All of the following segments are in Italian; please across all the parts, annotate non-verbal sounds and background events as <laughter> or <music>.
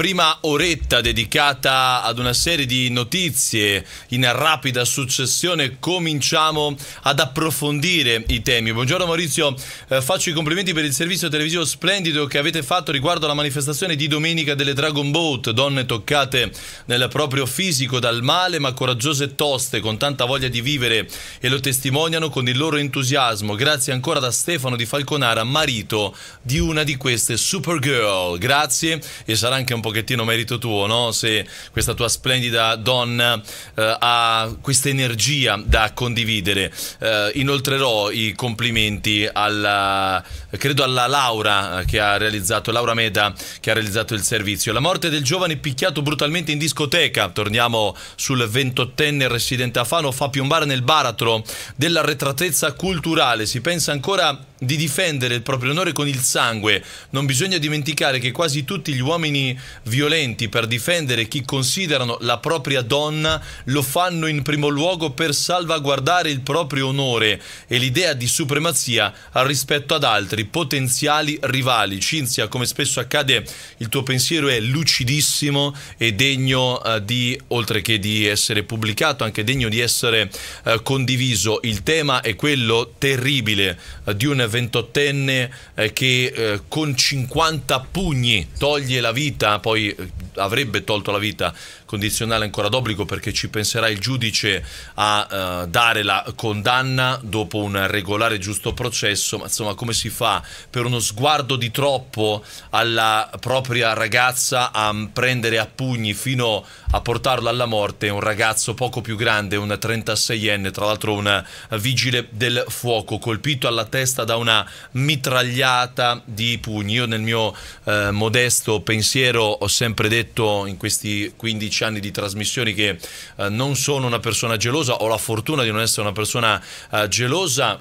prima oretta dedicata ad una serie di notizie in rapida successione cominciamo ad approfondire i temi. Buongiorno Maurizio, eh, faccio i complimenti per il servizio televisivo splendido che avete fatto riguardo alla manifestazione di domenica delle Dragon Boat, donne toccate nel proprio fisico dal male ma coraggiose e toste con tanta voglia di vivere e lo testimoniano con il loro entusiasmo. Grazie ancora da Stefano di Falconara, marito di una di queste Supergirl. Grazie e sarà anche un po' pochettino merito tuo, no? se questa tua splendida donna eh, ha questa energia da condividere. Eh, inoltrerò i complimenti alla credo alla Laura eh, che ha realizzato, Laura Meda che ha realizzato il servizio. La morte del giovane picchiato brutalmente in discoteca, torniamo sul ventottenne residente a Fano, fa piombare nel baratro della retratezza culturale. Si pensa ancora di difendere il proprio onore con il sangue. Non bisogna dimenticare che quasi tutti gli uomini violenti per difendere chi considerano la propria donna lo fanno in primo luogo per salvaguardare il proprio onore e l'idea di supremazia rispetto ad altri altri potenziali rivali. Cinzia, come spesso accade, il tuo pensiero è lucidissimo e degno eh, di, oltre che di essere pubblicato, anche degno di essere eh, condiviso. Il tema è quello terribile eh, di un ventottenne che con 50 pugni toglie la vita, poi avrebbe tolto la vita condizionale ancora d'obbligo perché ci penserà il giudice a dare la condanna dopo un regolare giusto processo, ma insomma come si fa fa per uno sguardo di troppo alla propria ragazza a prendere a pugni fino a portarla alla morte un ragazzo poco più grande, un 36enne, tra l'altro un vigile del fuoco, colpito alla testa da una mitragliata di pugni. Io nel mio eh, modesto pensiero ho sempre detto in questi 15 anni di trasmissioni che eh, non sono una persona gelosa, ho la fortuna di non essere una persona eh, gelosa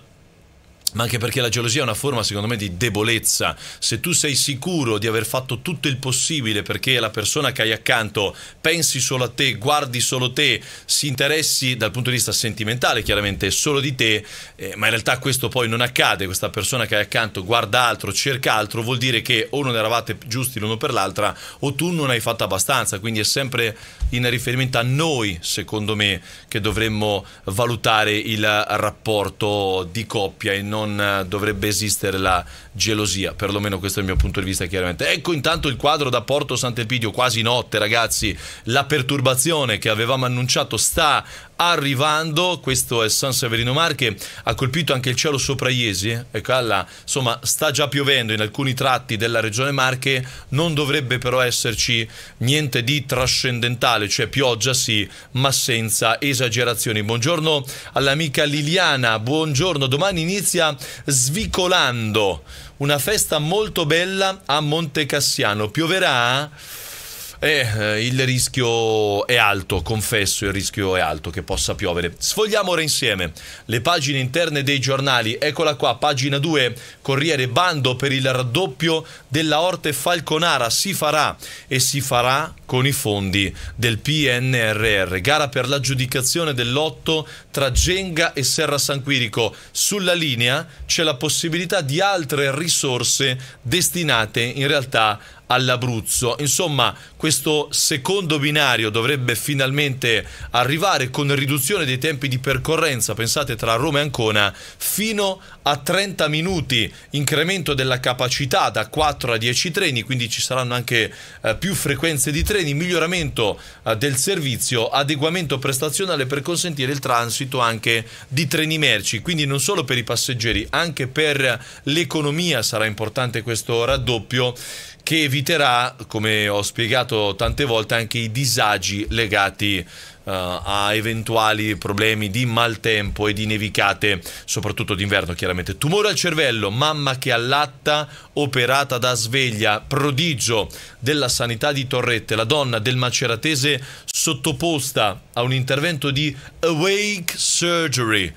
ma anche perché la gelosia è una forma, secondo me, di debolezza. Se tu sei sicuro di aver fatto tutto il possibile perché la persona che hai accanto pensi solo a te, guardi solo te, si interessi dal punto di vista sentimentale, chiaramente, solo di te, eh, ma in realtà questo poi non accade, questa persona che hai accanto guarda altro, cerca altro, vuol dire che o non eravate giusti l'uno per l'altra o tu non hai fatto abbastanza, quindi è sempre in riferimento a noi, secondo me, che dovremmo valutare il rapporto di coppia e non non eh, dovrebbe esistere la gelosia, perlomeno questo è il mio punto di vista chiaramente. Ecco intanto il quadro da Porto Sant'Epidio, quasi notte ragazzi, la perturbazione che avevamo annunciato sta arrivando, questo è San Severino Marche, ha colpito anche il cielo sopra Iesi, eh? ecco, alla, insomma sta già piovendo in alcuni tratti della regione Marche, non dovrebbe però esserci niente di trascendentale, cioè pioggia sì, ma senza esagerazioni. Buongiorno all'amica Liliana, buongiorno, domani inizia svicolando una festa molto bella a Monte Cassiano. Pioverà? Eh, eh, il rischio è alto, confesso, il rischio è alto che possa piovere. Sfogliamo ora insieme le pagine interne dei giornali. Eccola qua, pagina 2, Corriere Bando per il raddoppio della Orte Falconara. Si farà e si farà con i fondi del PNRR. Gara per l'aggiudicazione del lotto tra Genga e Serra San Quirico. Sulla linea c'è la possibilità di altre risorse destinate in realtà a all'Abruzzo. Insomma, questo secondo binario dovrebbe finalmente arrivare con riduzione dei tempi di percorrenza, pensate tra Roma e Ancona, fino a 30 minuti, incremento della capacità da 4 a 10 treni, quindi ci saranno anche eh, più frequenze di treni, miglioramento eh, del servizio, adeguamento prestazionale per consentire il transito anche di treni merci, quindi non solo per i passeggeri, anche per l'economia sarà importante questo raddoppio che eviterà, come ho spiegato tante volte, anche i disagi legati uh, a eventuali problemi di maltempo e di nevicate, soprattutto d'inverno chiaramente. Tumore al cervello, mamma che allatta, operata da sveglia, prodigio della sanità di Torrette, la donna del maceratese sottoposta a un intervento di awake surgery,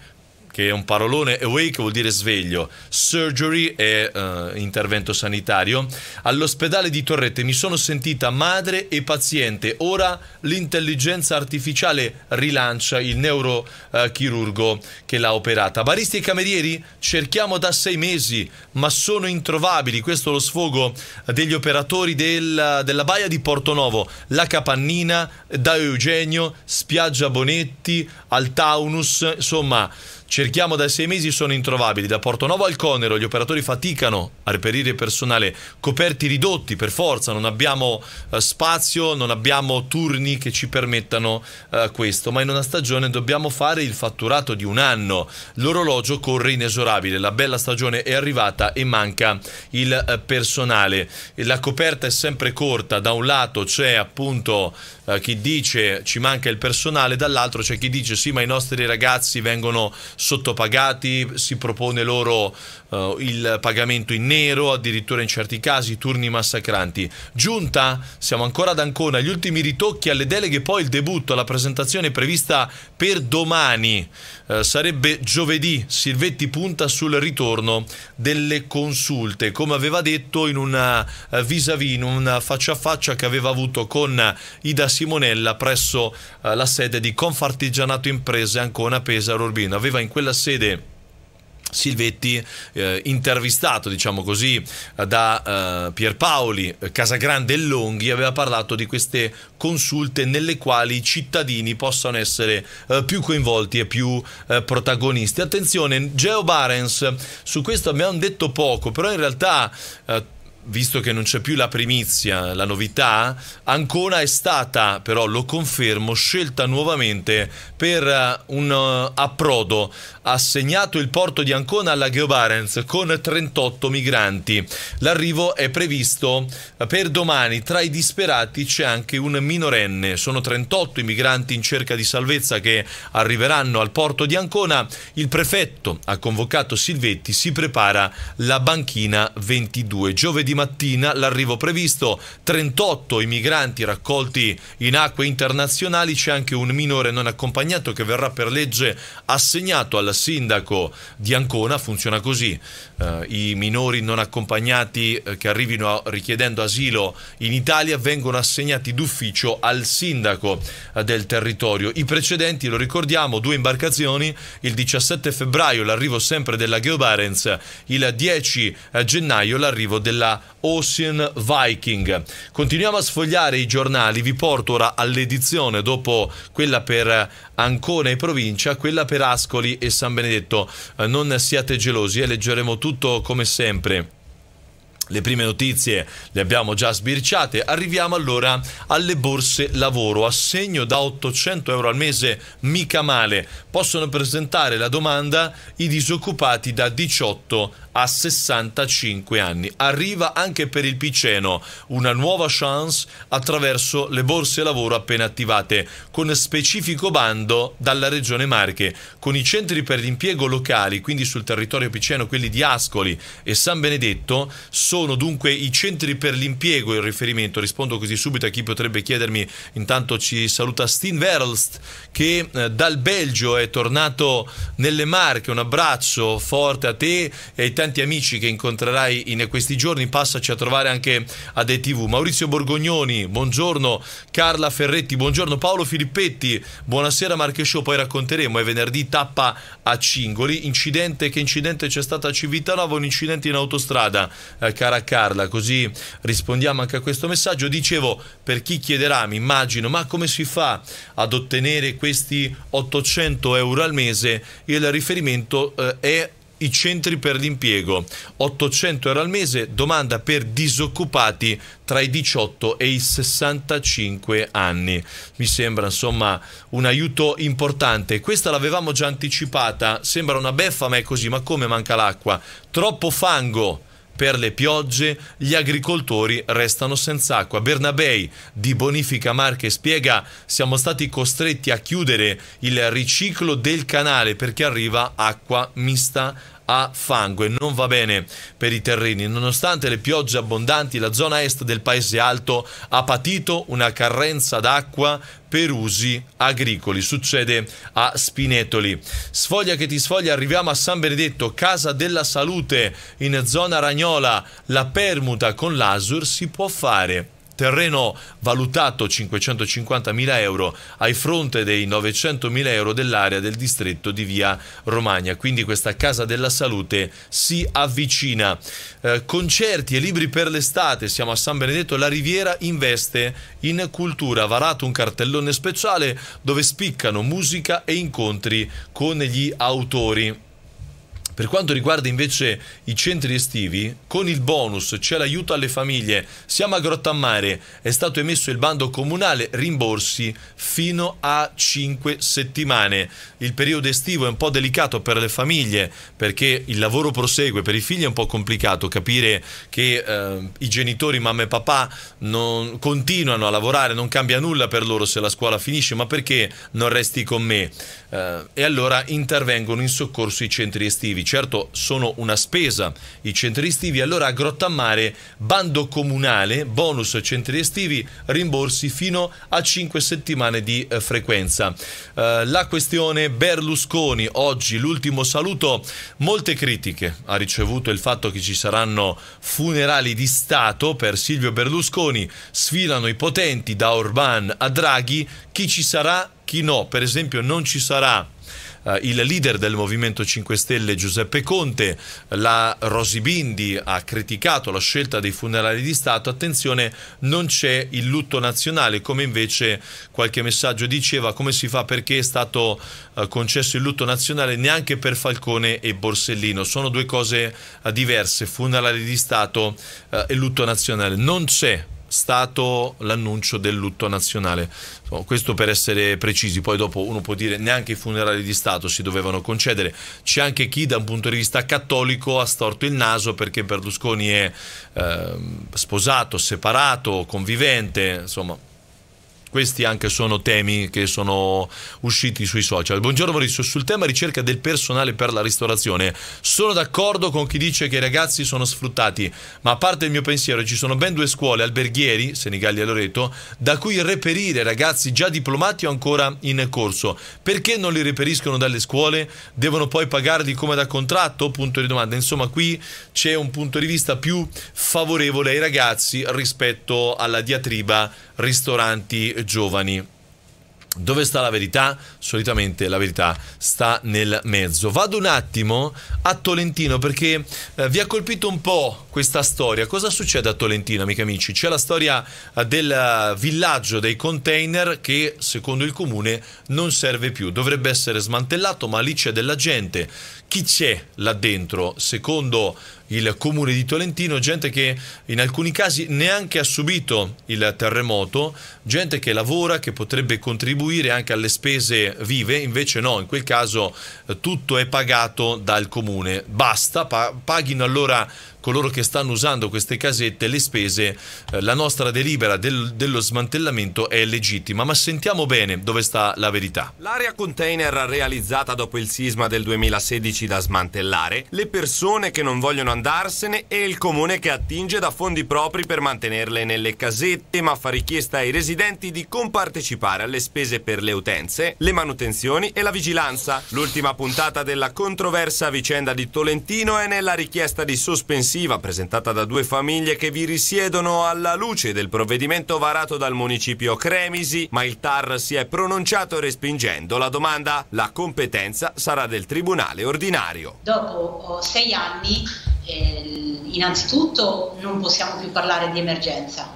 che è un parolone, awake vuol dire sveglio, surgery è uh, intervento sanitario, all'ospedale di Torrette mi sono sentita madre e paziente, ora l'intelligenza artificiale rilancia il neurochirurgo eh, che l'ha operata. Baristi e camerieri cerchiamo da sei mesi, ma sono introvabili, questo è lo sfogo degli operatori del, della baia di Porto Novo, la Capannina, da Eugenio, spiaggia Bonetti, al Taunus, insomma... Cerchiamo da sei mesi, sono introvabili. Da Porto Novo al Conero gli operatori faticano a reperire personale, coperti ridotti per forza, non abbiamo eh, spazio, non abbiamo turni che ci permettano eh, questo, ma in una stagione dobbiamo fare il fatturato di un anno. L'orologio corre inesorabile, la bella stagione è arrivata e manca il eh, personale. La coperta è sempre corta, da un lato c'è appunto eh, chi dice ci manca il personale, dall'altro c'è chi dice sì ma i nostri ragazzi vengono sottopagati, si propone loro uh, il pagamento in nero, addirittura in certi casi turni massacranti. Giunta, siamo ancora ad Ancona, gli ultimi ritocchi alle deleghe, poi il debutto, la presentazione prevista per domani. Uh, sarebbe giovedì, Silvetti punta sul ritorno delle consulte, come aveva detto in un eh, vis-à-vis, in un faccia a faccia che aveva avuto con Ida Simonella presso la sede di Confartigianato Imprese Ancona Pesaro Urbino. Aveva in quella sede Silvetti eh, intervistato, diciamo così, da eh, Pierpaoli eh, Casagrande e Longhi aveva parlato di queste consulte nelle quali i cittadini possano essere eh, più coinvolti e più eh, protagonisti. Attenzione, Geo Barens, su questo abbiamo detto poco, però in realtà eh, visto che non c'è più la primizia, la novità, Ancona è stata, però lo confermo, scelta nuovamente per un approdo ha assegnato il porto di Ancona alla Geobarens con 38 migranti. L'arrivo è previsto per domani. Tra i disperati c'è anche un minorenne. Sono 38 i migranti in cerca di salvezza che arriveranno al porto di Ancona. Il prefetto ha convocato Silvetti, si prepara la banchina 22. Giovedì mattina l'arrivo previsto, 38 i migranti raccolti in acque internazionali, c'è anche un minore non accompagnato che verrà per legge assegnato alla sindaco di Ancona funziona così. Eh, I minori non accompagnati eh, che arrivino richiedendo asilo in Italia vengono assegnati d'ufficio al sindaco eh, del territorio. I precedenti, lo ricordiamo, due imbarcazioni, il 17 febbraio l'arrivo sempre della Geo il 10 eh, gennaio l'arrivo della Ocean Viking. Continuiamo a sfogliare i giornali, vi porto ora all'edizione dopo quella per Ancona e provincia, quella per Ascoli e San Benedetto. Eh, non siate gelosi e eh, leggeremo tutto come sempre le prime notizie le abbiamo già sbirciate, arriviamo allora alle borse lavoro, assegno da 800 euro al mese, mica male, possono presentare la domanda i disoccupati da 18 a 65 anni. Arriva anche per il Piceno una nuova chance attraverso le borse lavoro appena attivate, con specifico bando dalla Regione Marche, con i centri per l'impiego locali, quindi sul territorio piceno, quelli di Ascoli e San Benedetto, sono sono dunque i centri per l'impiego in riferimento? Rispondo così subito a chi potrebbe chiedermi. Intanto ci saluta Steen Verlst che eh, dal Belgio è tornato nelle Marche. Un abbraccio forte a te e ai tanti amici che incontrerai in questi giorni. Passaci a trovare anche a DTV. Maurizio Borgognoni, buongiorno. Carla Ferretti, buongiorno. Paolo Filippetti, buonasera Marche Show. Poi racconteremo. È venerdì tappa a Cingoli. Incidente, che incidente c'è stato a Civitanova? Un incidente in autostrada. Eh, Carla cara Carla, così rispondiamo anche a questo messaggio. Dicevo, per chi chiederà, mi immagino, ma come si fa ad ottenere questi 800 euro al mese? Il riferimento eh, è i centri per l'impiego, 800 euro al mese, domanda per disoccupati tra i 18 e i 65 anni. Mi sembra insomma un aiuto importante. Questa l'avevamo già anticipata, sembra una beffa ma è così, ma come manca l'acqua? Troppo fango per le piogge gli agricoltori restano senza acqua. Bernabei di Bonifica Marche spiega siamo stati costretti a chiudere il riciclo del canale perché arriva acqua mista a fango e non va bene per i terreni. Nonostante le piogge abbondanti, la zona est del Paese Alto ha patito una carenza d'acqua per usi agricoli. Succede a Spinetoli. Sfoglia che ti sfoglia, arriviamo a San Benedetto, Casa della Salute in zona Ragnola. La permuta con l'Asur si può fare terreno valutato 550.000 euro ai fronte dei 900.000 euro dell'area del distretto di via Romagna. Quindi questa Casa della Salute si avvicina. Eh, concerti e libri per l'estate, siamo a San Benedetto, la Riviera investe in cultura, ha varato un cartellone speciale dove spiccano musica e incontri con gli autori. Per quanto riguarda invece i centri estivi, con il bonus c'è l'aiuto alle famiglie. Siamo a Grottammare, è stato emesso il bando comunale rimborsi fino a 5 settimane. Il periodo estivo è un po' delicato per le famiglie perché il lavoro prosegue, per i figli è un po' complicato capire che eh, i genitori, mamma e papà, non, continuano a lavorare, non cambia nulla per loro se la scuola finisce, ma perché non resti con me? Eh, e allora intervengono in soccorso i centri estivi certo sono una spesa i centri estivi, allora a Grottammare bando comunale, bonus centri estivi, rimborsi fino a 5 settimane di eh, frequenza. Eh, la questione Berlusconi, oggi l'ultimo saluto, molte critiche ha ricevuto il fatto che ci saranno funerali di Stato per Silvio Berlusconi, sfilano i potenti da Orban a Draghi, chi ci sarà, chi no, per esempio non ci sarà eh, il leader del Movimento 5 Stelle Giuseppe Conte, la Bindi ha criticato la scelta dei funerali di Stato, attenzione non c'è il lutto nazionale come invece qualche messaggio diceva come si fa perché è stato eh, concesso il lutto nazionale neanche per Falcone e Borsellino, sono due cose eh, diverse, funerali di Stato e lutto nazionale, non c'è stato l'annuncio del lutto nazionale. questo per essere precisi, poi dopo uno può dire neanche i funerali di Stato si dovevano concedere. C'è anche chi da un punto di vista cattolico ha storto il naso perché Berlusconi è eh, sposato, separato, convivente, insomma questi anche sono temi che sono usciti sui social. Buongiorno Maurizio, sul tema ricerca del personale per la ristorazione. Sono d'accordo con chi dice che i ragazzi sono sfruttati, ma a parte il mio pensiero ci sono ben due scuole, alberghieri, Senigallia e Loreto, da cui reperire ragazzi già diplomati o ancora in corso. Perché non li reperiscono dalle scuole? Devono poi pagarli come da contratto? Punto di domanda. Insomma, qui c'è un punto di vista più favorevole ai ragazzi rispetto alla diatriba ristoranti giovani. Dove sta la verità? Solitamente la verità sta nel mezzo. Vado un attimo a Tolentino perché eh, vi ha colpito un po' questa storia. Cosa succede a Tolentino, amici amici? C'è la storia eh, del eh, villaggio dei container che secondo il comune non serve più. Dovrebbe essere smantellato, ma lì c'è della gente. Chi c'è là dentro? Secondo il comune di Tolentino, gente che in alcuni casi neanche ha subito il terremoto, gente che lavora, che potrebbe contribuire anche alle spese vive, invece no, in quel caso eh, tutto è pagato dal comune. Basta, paghino allora coloro che stanno usando queste casette, le spese, eh, la nostra delibera del, dello smantellamento è legittima, ma sentiamo bene dove sta la verità. L'area container realizzata dopo il sisma del 2016 da smantellare, le persone che non vogliono andarsene e il comune che attinge da fondi propri per mantenerle nelle casette, ma fa richiesta ai residenti di compartecipare alle spese per le utenze, le manutenzioni e la vigilanza. L'ultima puntata della controversa vicenda di Tolentino è nella richiesta di sospensione missiva presentata da due famiglie che vi risiedono alla luce del provvedimento varato dal municipio Cremisi, ma il TAR si è pronunciato respingendo la domanda. La competenza sarà del Tribunale ordinario. Dopo oh, sei anni, eh, innanzitutto non possiamo più parlare di emergenza,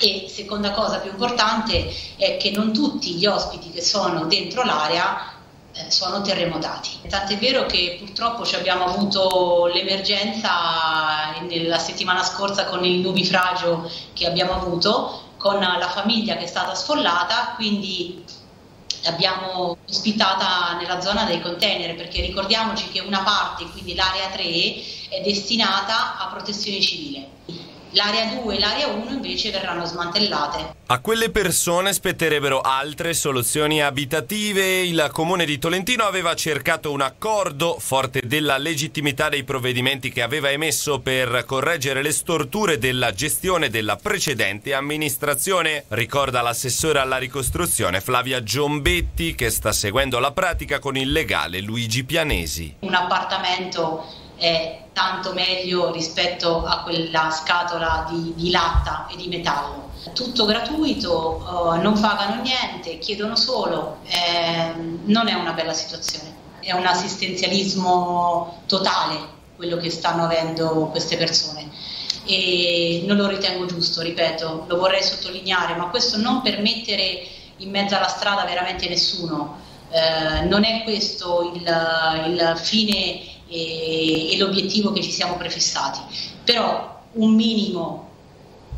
e seconda cosa più importante è che non tutti gli ospiti che sono dentro l'area eh, sono terremotati. Tant'è vero che purtroppo abbiamo avuto l'emergenza nella settimana scorsa con il nubifragio che abbiamo avuto, con la famiglia che è stata sfollata, quindi l'abbiamo ospitata nella zona dei container perché ricordiamoci che una parte, quindi l'area 3, è destinata a protezione civile l'area 2 e l'area 1 invece verranno smantellate. A quelle persone spetterebbero altre soluzioni abitative. Il comune di Tolentino aveva cercato un accordo forte della legittimità dei provvedimenti che aveva emesso per correggere le storture della gestione della precedente amministrazione. Ricorda l'assessore alla ricostruzione Flavia Giombetti che sta seguendo la pratica con il legale Luigi Pianesi. Un appartamento è tanto meglio rispetto a quella scatola di, di latta e di metallo. Tutto gratuito, eh, non pagano niente, chiedono solo, eh, non è una bella situazione, è un assistenzialismo totale quello che stanno avendo queste persone e non lo ritengo giusto, ripeto, lo vorrei sottolineare, ma questo non per mettere in mezzo alla strada veramente nessuno, eh, non è questo il, il fine e, e l'obiettivo che ci siamo prefissati. Però un minimo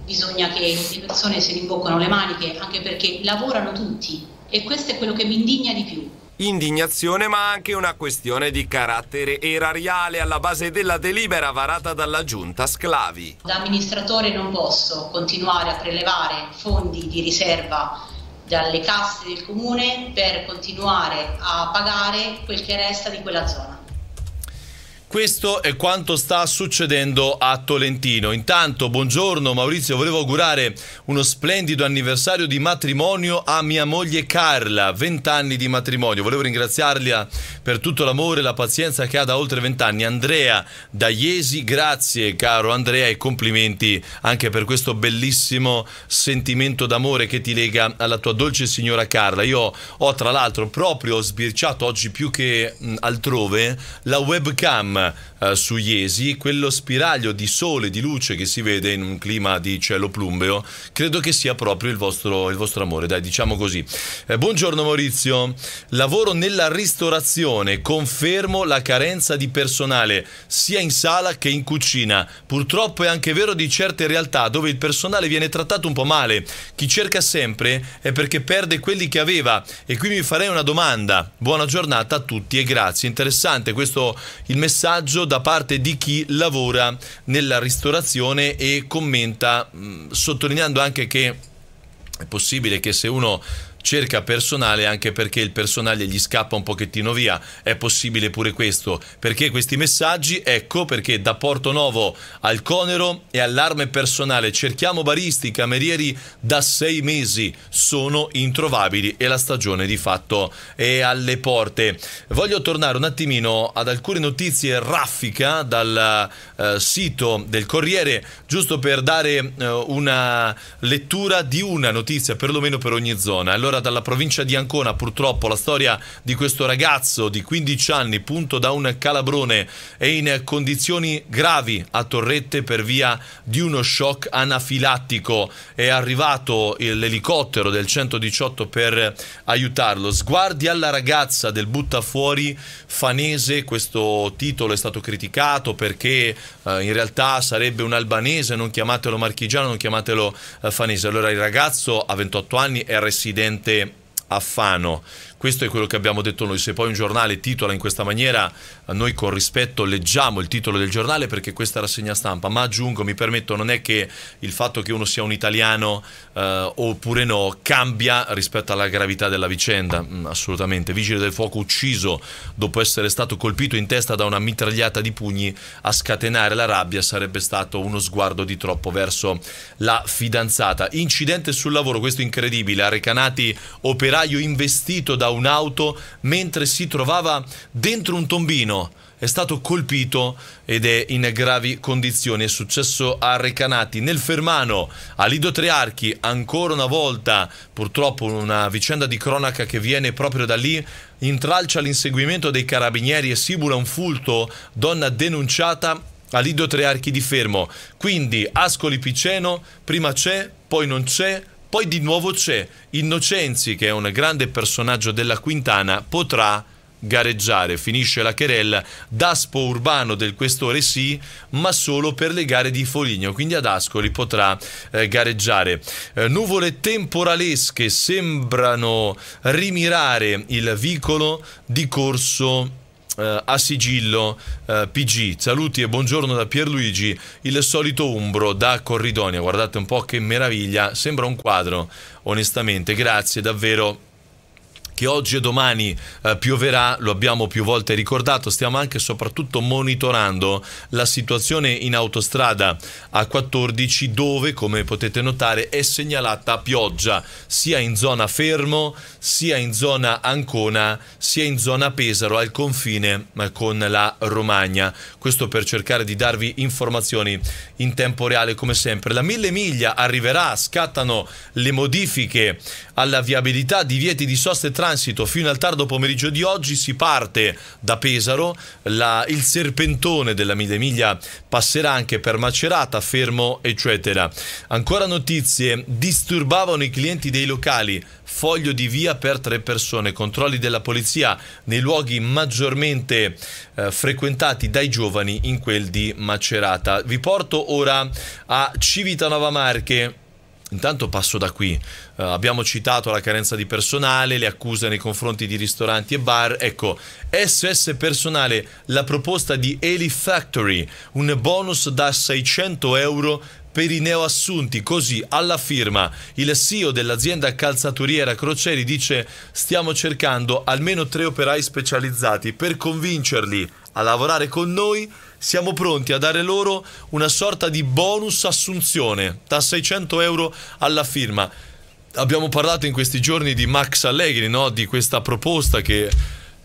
bisogna che le persone si rimboccano le maniche, anche perché lavorano tutti e questo è quello che mi indigna di più. Indignazione ma anche una questione di carattere erariale alla base della delibera varata dalla giunta Sclavi. Da amministratore non posso continuare a prelevare fondi di riserva dalle casse del comune per continuare a pagare quel che resta di quella zona. Questo è quanto sta succedendo a Tolentino. Intanto, buongiorno Maurizio, volevo augurare uno splendido anniversario di matrimonio a mia moglie Carla, 20 anni di matrimonio. Volevo ringraziarla per tutto l'amore e la pazienza che ha da oltre 20 anni. Andrea da Iesi, grazie caro Andrea e complimenti anche per questo bellissimo sentimento d'amore che ti lega alla tua dolce signora Carla. Io ho tra l'altro proprio sbirciato oggi più che altrove la webcam Uh. Eh, su Iesi, quello spiraglio di sole, di luce che si vede in un clima di cielo plumbeo, credo che sia proprio il vostro, il vostro amore, dai diciamo così. Eh, buongiorno Maurizio, lavoro nella ristorazione, confermo la carenza di personale sia in sala che in cucina, purtroppo è anche vero di certe realtà dove il personale viene trattato un po' male, chi cerca sempre è perché perde quelli che aveva e qui mi farei una domanda, buona giornata a tutti e grazie, interessante questo il messaggio da parte di chi lavora nella ristorazione e commenta, mh, sottolineando anche che è possibile che se uno cerca personale anche perché il personale gli scappa un pochettino via, è possibile pure questo, perché questi messaggi, ecco perché da Porto Novo al Conero e allarme personale, cerchiamo baristi, camerieri da sei mesi, sono introvabili e la stagione di fatto è alle porte. Voglio tornare un attimino ad alcune notizie raffica dal eh, sito del Corriere, giusto per dare eh, una lettura di una notizia, perlomeno per ogni zona. Allora, allora dalla provincia di Ancona purtroppo la storia di questo ragazzo di 15 anni punto da un calabrone e in condizioni gravi a Torrette per via di uno shock anafilattico. È arrivato l'elicottero del 118 per aiutarlo. Sguardi alla ragazza del buttafuori fanese, questo titolo è stato criticato perché eh, in realtà sarebbe un albanese, non chiamatelo marchigiano, non chiamatelo eh, fanese. Allora il ragazzo a 28 anni è residente costante affanno questo è quello che abbiamo detto noi. Se poi un giornale titola in questa maniera, noi con rispetto leggiamo il titolo del giornale perché questa è rassegna stampa. Ma aggiungo, mi permetto, non è che il fatto che uno sia un italiano eh, oppure no cambia rispetto alla gravità della vicenda. Mm, assolutamente. Vigile del fuoco ucciso dopo essere stato colpito in testa da una mitragliata di pugni a scatenare la rabbia sarebbe stato uno sguardo di troppo verso la fidanzata. Incidente sul lavoro, questo incredibile. A Recanati, operaio investito da un'auto mentre si trovava dentro un tombino è stato colpito ed è in gravi condizioni. È successo a Recanati. Nel Fermano, a Lido Triarchi, ancora una volta, purtroppo una vicenda di cronaca che viene proprio da lì, intralcia l'inseguimento dei carabinieri e simula un furto, donna denunciata a Lido Triarchi di Fermo. Quindi Ascoli Piceno, prima c'è, poi non c'è, poi di nuovo c'è Innocenzi, che è un grande personaggio della Quintana, potrà gareggiare. Finisce la querella. Daspo Urbano del questore sì, ma solo per le gare di Foligno, quindi ad Ascoli potrà eh, gareggiare. Eh, nuvole temporalesche sembrano rimirare il vicolo di corso eh, a sigillo eh, PG. Saluti e buongiorno da Pierluigi, il solito umbro da Corridonia. Guardate un po' che meraviglia, sembra un quadro, onestamente. Grazie davvero che oggi e domani eh, pioverà, lo abbiamo più volte ricordato, stiamo anche e soprattutto monitorando la situazione in autostrada A14 dove, come potete notare, è segnalata pioggia sia in zona Fermo, sia in zona Ancona, sia in zona Pesaro al confine eh, con la Romagna. Questo per cercare di darvi informazioni in tempo reale come sempre. La mille miglia arriverà, scattano le modifiche alla viabilità, divieti di sosta e transito fino al tardo pomeriggio di oggi, si parte da Pesaro, la, il serpentone della Mille Miglia passerà anche per Macerata, Fermo, eccetera. Ancora notizie, disturbavano i clienti dei locali, foglio di via per tre persone, controlli della polizia nei luoghi maggiormente eh, frequentati dai giovani in quel di Macerata. Vi porto ora a Civitanova Marche Intanto passo da qui. Uh, abbiamo citato la carenza di personale, le accuse nei confronti di ristoranti e bar. Ecco, SS Personale, la proposta di Eli Factory, un bonus da 600 euro per i neoassunti. Così alla firma il CEO dell'azienda calzaturiera Crocieri dice stiamo cercando almeno tre operai specializzati per convincerli a lavorare con noi siamo pronti a dare loro una sorta di bonus assunzione da 600 euro alla firma. Abbiamo parlato in questi giorni di Max Allegri, no? di questa proposta che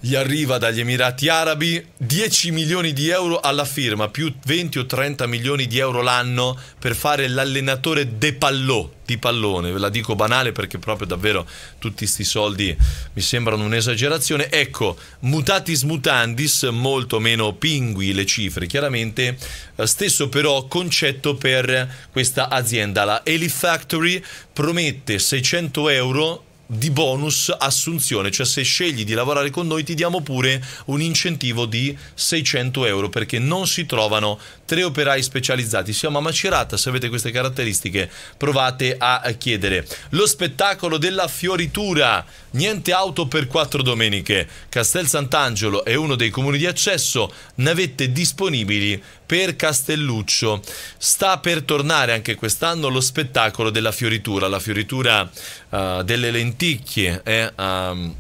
gli arriva dagli Emirati Arabi 10 milioni di euro alla firma, più 20 o 30 milioni di euro l'anno per fare l'allenatore de pallò, di pallone. Ve la dico banale perché proprio davvero tutti questi soldi mi sembrano un'esagerazione. Ecco, mutatis mutandis, molto meno pingui le cifre, chiaramente. Eh, stesso però concetto per questa azienda. La Elite Factory promette 600 euro di bonus assunzione, cioè se scegli di lavorare con noi ti diamo pure un incentivo di 600 euro perché non si trovano tre operai specializzati. Siamo a Macerata, se avete queste caratteristiche provate a chiedere. Lo spettacolo della fioritura, niente auto per quattro domeniche. Castel Sant'Angelo è uno dei comuni di accesso, navette disponibili per Castelluccio. Sta per tornare anche quest'anno lo spettacolo della fioritura, la fioritura uh, delle lenticchie. Eh, um,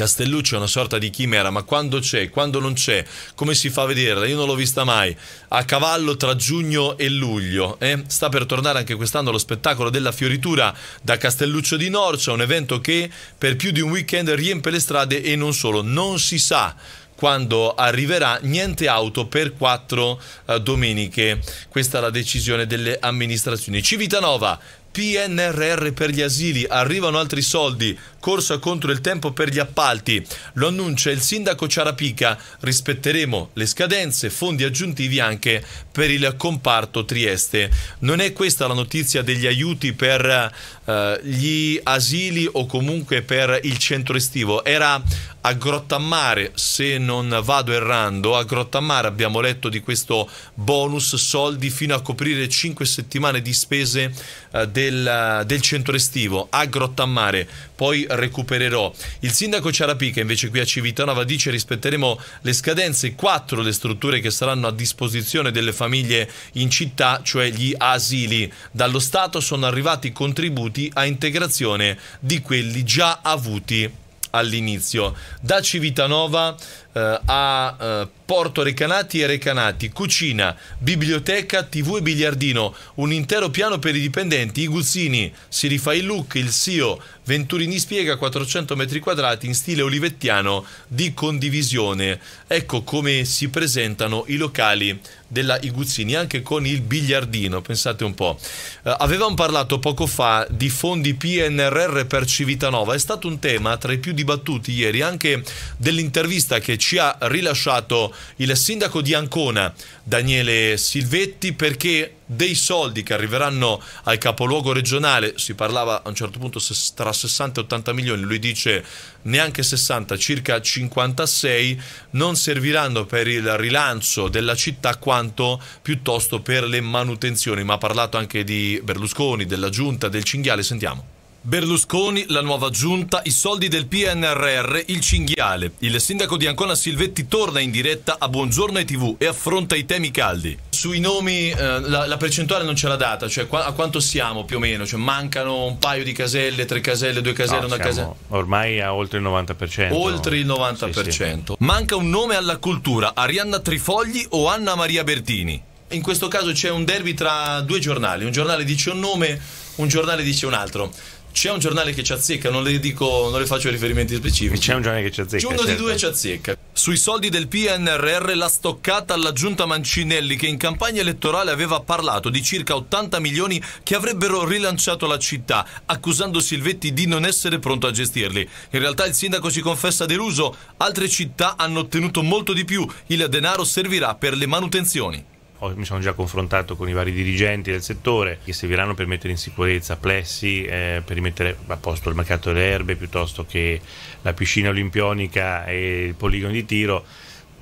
Castellucci è una sorta di chimera, ma quando c'è, quando non c'è, come si fa a vederla? Io non l'ho vista mai. A cavallo tra giugno e luglio. Eh? Sta per tornare anche quest'anno lo spettacolo della fioritura da Castelluccio di Norcia, un evento che per più di un weekend riempie le strade e non solo, non si sa quando arriverà niente auto per quattro eh, domeniche. Questa è la decisione delle amministrazioni. Civitanova PNRR per gli asili, arrivano altri soldi, corsa contro il tempo per gli appalti. Lo annuncia il sindaco Ciarapica, rispetteremo le scadenze, fondi aggiuntivi anche per il comparto Trieste. Non è questa la notizia degli aiuti per eh, gli asili o comunque per il centro estivo, era a Grottammare, se non vado errando, a Grottammare abbiamo letto di questo bonus soldi fino a coprire 5 settimane di spese eh, del, eh, del, centro estivo, a Grottammare, poi recupererò. Il sindaco Ciarapica invece qui a Civitanova dice rispetteremo le scadenze, Quattro le strutture che saranno a disposizione delle famiglie in città, cioè gli asili. Dallo Stato sono arrivati contributi a integrazione di quelli già avuti all'inizio. Da Civitanova eh, ha eh, Porto Recanati e Recanati, cucina, biblioteca, tv e biliardino, un intero piano per i dipendenti, i guzzini, si rifà il look, il SIO, Venturini spiega 400 metri quadrati in stile olivettiano di condivisione. Ecco come si presentano i locali della Iguzzini anche con il biliardino, pensate un po'. Eh, avevamo parlato poco fa di fondi PNRR per Civitanova, è stato un tema tra i più dibattuti ieri anche dell'intervista che ci ha rilasciato il sindaco di Ancona, Daniele Silvetti, perché dei soldi che arriveranno al capoluogo regionale, si parlava a un certo punto tra 60 e 80 milioni, lui dice neanche 60, circa 56, non serviranno per il rilancio della città quanto piuttosto per le manutenzioni, ma ha parlato anche di Berlusconi, della giunta, del cinghiale, sentiamo. Berlusconi, la nuova giunta, i soldi del PNRR, il cinghiale. Il sindaco di Ancona Silvetti torna in diretta a Buongiorno ai TV e affronta i temi caldi. Sui nomi eh, la, la, percentuale non ce l'ha data, cioè qua, a quanto siamo più o meno? Cioè, mancano un paio di caselle, tre caselle, due caselle, no, una casella. Ormai a oltre il 90%. Oltre il 90%. sì. Manca un nome alla cultura, Arianna Trifogli o Anna Maria Bertini? in questo caso c'è un derby tra due giornali, un giornale dice un nome, un giornale dice un altro. C'è un giornale che ci azzecca, non le, dico, non le faccio riferimenti specifici. C'è un giornale che ci azzecca. C'è uno certo. di due ci azzecca. Sui soldi del PNRR la stoccata alla giunta Mancinelli che in campagna elettorale aveva parlato di circa 80 milioni che avrebbero rilanciato la città, accusando Silvetti di non essere pronto a gestirli. In realtà il sindaco si confessa deluso, altre città hanno ottenuto molto di più, il denaro servirà per le manutenzioni ho, mi sono già confrontato con i vari dirigenti del settore che serviranno per mettere in sicurezza plessi, eh, per rimettere a posto il mercato delle erbe piuttosto che la piscina olimpionica e il poligono di tiro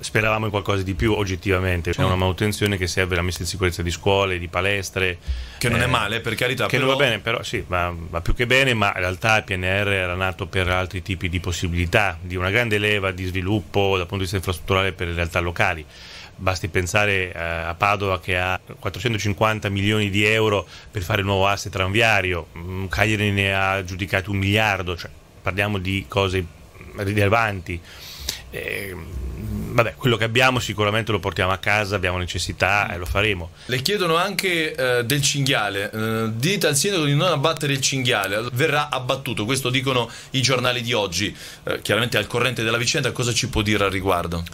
speravamo in qualcosa di più oggettivamente, cioè una certo. manutenzione che serve alla messa in sicurezza di scuole, di palestre. Che non eh, è male, per carità. Che però... non va bene, però sì, va, va, più che bene, ma in realtà il PNR era nato per altri tipi di possibilità, di una grande leva di sviluppo dal punto di vista infrastrutturale per le realtà locali. Basti pensare eh, a Padova che ha 450 milioni di euro per fare il nuovo asse tranviario, mm, Cagliari ne ha giudicato un miliardo, cioè parliamo di cose rilevanti. Eh, vabbè, quello che abbiamo sicuramente lo portiamo a casa, abbiamo necessità e lo faremo. Le chiedono anche eh, del cinghiale, eh, dite al sindaco di non abbattere il cinghiale, verrà abbattuto, questo dicono i giornali di oggi. Eh, chiaramente al corrente della vicenda, cosa ci può dire al riguardo?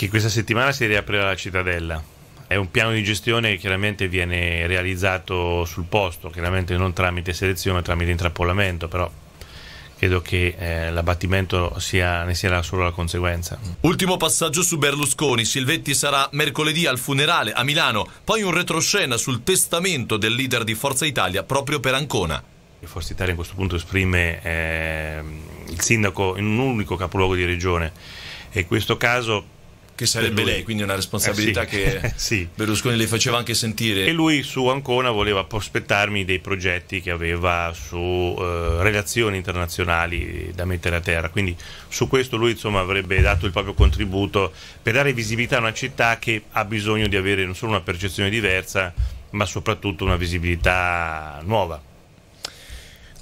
che questa settimana si riaprirà la cittadella. È un piano di gestione che chiaramente viene realizzato sul posto, chiaramente non tramite selezione, tramite intrappolamento, però credo che eh, l'abbattimento sia, ne sia solo la conseguenza. Ultimo passaggio su Berlusconi. Silvetti sarà mercoledì al funerale a Milano, poi un retroscena sul testamento del leader di Forza Italia proprio per Ancona. Forza Italia in questo punto esprime eh, il sindaco in un unico capoluogo di regione e questo caso che sarebbe lei, quindi una responsabilità eh sì. che <laughs> eh, sì. Berlusconi le faceva anche sentire. E lui su Ancona voleva prospettarmi dei progetti che aveva su eh, relazioni internazionali da mettere a terra, quindi su questo lui insomma, avrebbe dato il proprio contributo per dare visibilità a una città che ha bisogno di avere non solo una percezione diversa, ma soprattutto una visibilità nuova.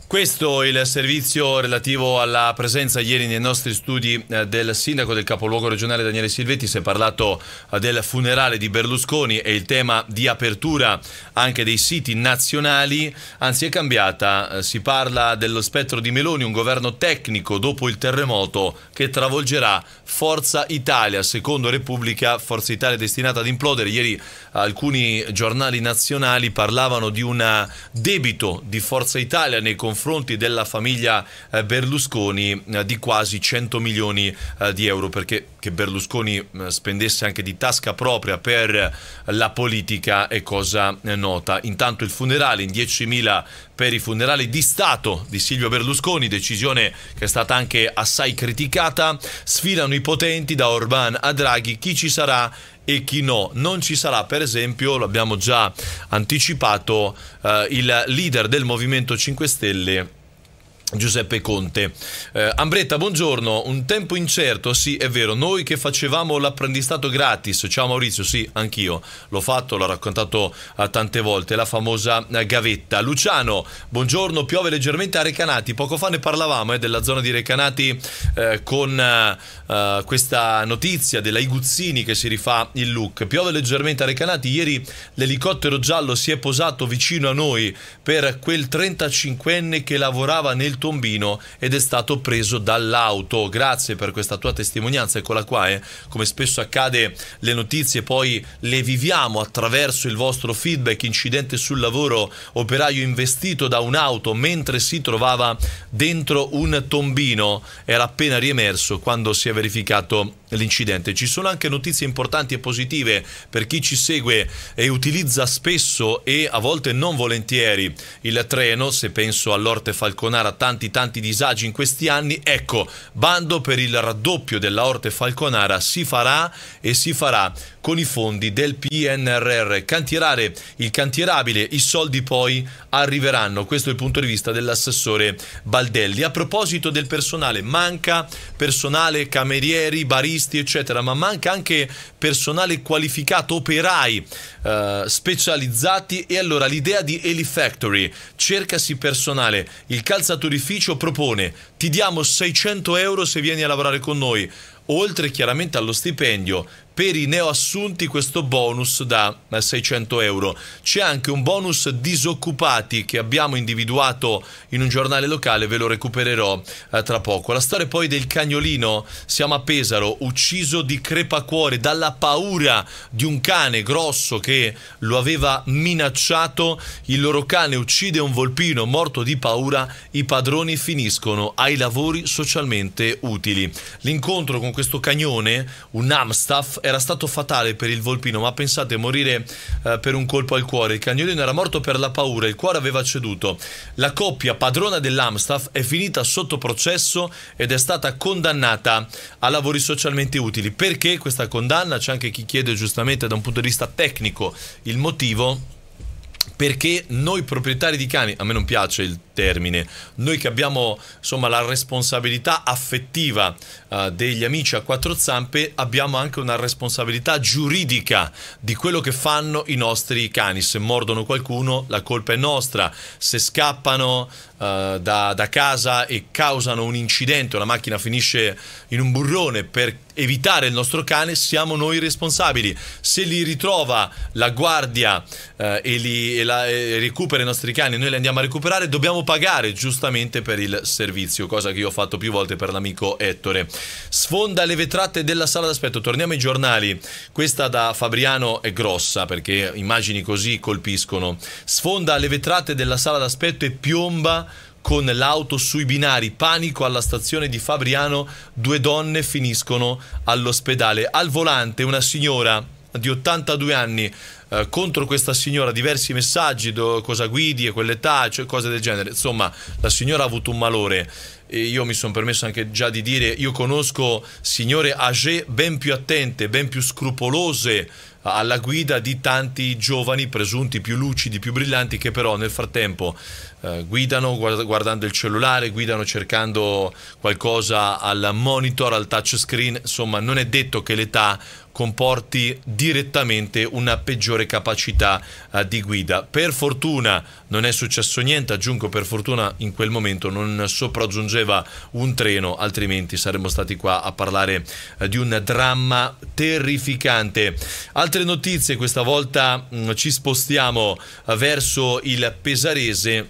Questo è il servizio relativo alla presenza ieri nei nostri studi eh, del sindaco del capoluogo regionale Daniele Silvetti, si è parlato eh, del funerale di Berlusconi e il tema di apertura anche dei siti nazionali, anzi è cambiata, eh, si parla dello spettro di Meloni, un governo tecnico dopo il terremoto che travolgerà Forza Italia, secondo Repubblica Forza Italia è destinata ad implodere, ieri alcuni giornali nazionali parlavano di un debito di Forza Italia nei confronti confronti della famiglia eh, Berlusconi eh, di quasi 100 milioni eh, di euro, perché che Berlusconi spendesse anche di tasca propria per la politica è cosa nota. Intanto il funerale in 10.000 per i funerali di Stato di Silvio Berlusconi, decisione che è stata anche assai criticata, sfilano i potenti da Orban a Draghi, chi ci sarà e chi no. Non ci sarà, per esempio, l'abbiamo già anticipato, eh, il leader del Movimento 5 Stelle Giuseppe Conte. Eh, Ambretta, buongiorno. Un tempo incerto, sì, è vero. Noi che facevamo l'apprendistato gratis, ciao Maurizio, sì, anch'io l'ho fatto, l'ho raccontato eh, tante volte, la famosa eh, gavetta. Luciano, buongiorno. Piove leggermente a Recanati. Poco fa ne parlavamo eh, della zona di Recanati eh, con eh, questa notizia della Iguzzini che si rifà il look. Piove leggermente a Recanati. Ieri l'elicottero giallo si è posato vicino a noi per quel 35enne che lavorava nel tombino ed è stato preso dall'auto. Grazie per questa tua testimonianza, eccola qua, eh. come spesso accade le notizie poi le viviamo attraverso il vostro feedback, incidente sul lavoro, operaio investito da un'auto mentre si trovava dentro un tombino, era appena riemerso quando si è verificato l'incidente. Ci sono anche notizie importanti e positive per chi ci segue e utilizza spesso e a volte non volentieri il treno, se penso all'Orte Falconara, tanto tanti tanti disagi in questi anni, ecco, bando per il raddoppio della Orte Falconara si farà e si farà con i fondi del PNRR. Cantierare il cantierabile, i soldi poi arriveranno. Questo è il punto di vista dell'assessore Baldelli. A proposito del personale, manca personale, camerieri, baristi, eccetera, ma manca anche personale qualificato, operai eh, specializzati e allora l'idea di Eli Factory, cercasi personale, il calzaturificio propone ti diamo 600 euro se vieni a lavorare con noi, oltre chiaramente allo stipendio per i neoassunti questo bonus da 600 eh, euro. C'è anche un bonus disoccupati che abbiamo individuato in un giornale locale, ve lo recupererò eh, tra poco. La storia poi del cagnolino, siamo a Pesaro, ucciso di crepacuore dalla paura di un cane grosso che lo aveva minacciato, il loro cane uccide un volpino morto di paura, i padroni finiscono ai lavori socialmente utili. L'incontro con questo cagnone, un Amstaff, era stato fatale per il Volpino, ma pensate morire eh, per un colpo al cuore. Il cagnolino era morto per la paura, il cuore aveva ceduto. La coppia padrona dell'Amstaff è finita sotto processo ed è stata condannata a lavori socialmente utili. Perché questa condanna? C'è anche chi chiede giustamente da un punto di vista tecnico il motivo perché noi proprietari di cani, a me non piace il termine. Noi che abbiamo insomma, la responsabilità affettiva uh, degli amici a quattro zampe, abbiamo anche una responsabilità giuridica di quello che fanno i nostri cani. Se mordono qualcuno, la colpa è nostra. Se scappano uh, da, da casa e causano un incidente, una macchina finisce in un burrone per evitare il nostro cane, siamo noi responsabili. Se li ritrova la guardia eh, e, li, e, la, e recupera i nostri cani, noi li andiamo a recuperare, dobbiamo pagare giustamente per il servizio, cosa che io ho fatto più volte per l'amico Ettore. Sfonda le vetrate della sala d'aspetto, torniamo ai giornali. Questa da Fabriano è grossa perché immagini così colpiscono. Sfonda le vetrate della sala d'aspetto e piomba con l'auto sui binari. Panico alla stazione di Fabriano, due donne finiscono all'ospedale. Al volante una signora di 82 anni eh, contro questa signora diversi messaggi, do, cosa guidi e quell'età, cioè cose del genere. Insomma, la signora ha avuto un malore. E io mi sono permesso anche già di dire, io conosco signore age ben più attente, ben più scrupolose alla guida di tanti giovani presunti più lucidi, più brillanti che però nel frattempo eh, guidano guardando il cellulare, guidano cercando qualcosa al monitor, al touchscreen, insomma non è detto che l'età comporti direttamente una peggiore capacità uh, di guida. Per fortuna non è successo niente, aggiungo per fortuna in quel momento non sopraggiungeva un treno, altrimenti saremmo stati qua a parlare uh, di un dramma terrificante. Altre notizie, questa volta mh, mm, ci spostiamo uh, verso il Pesarese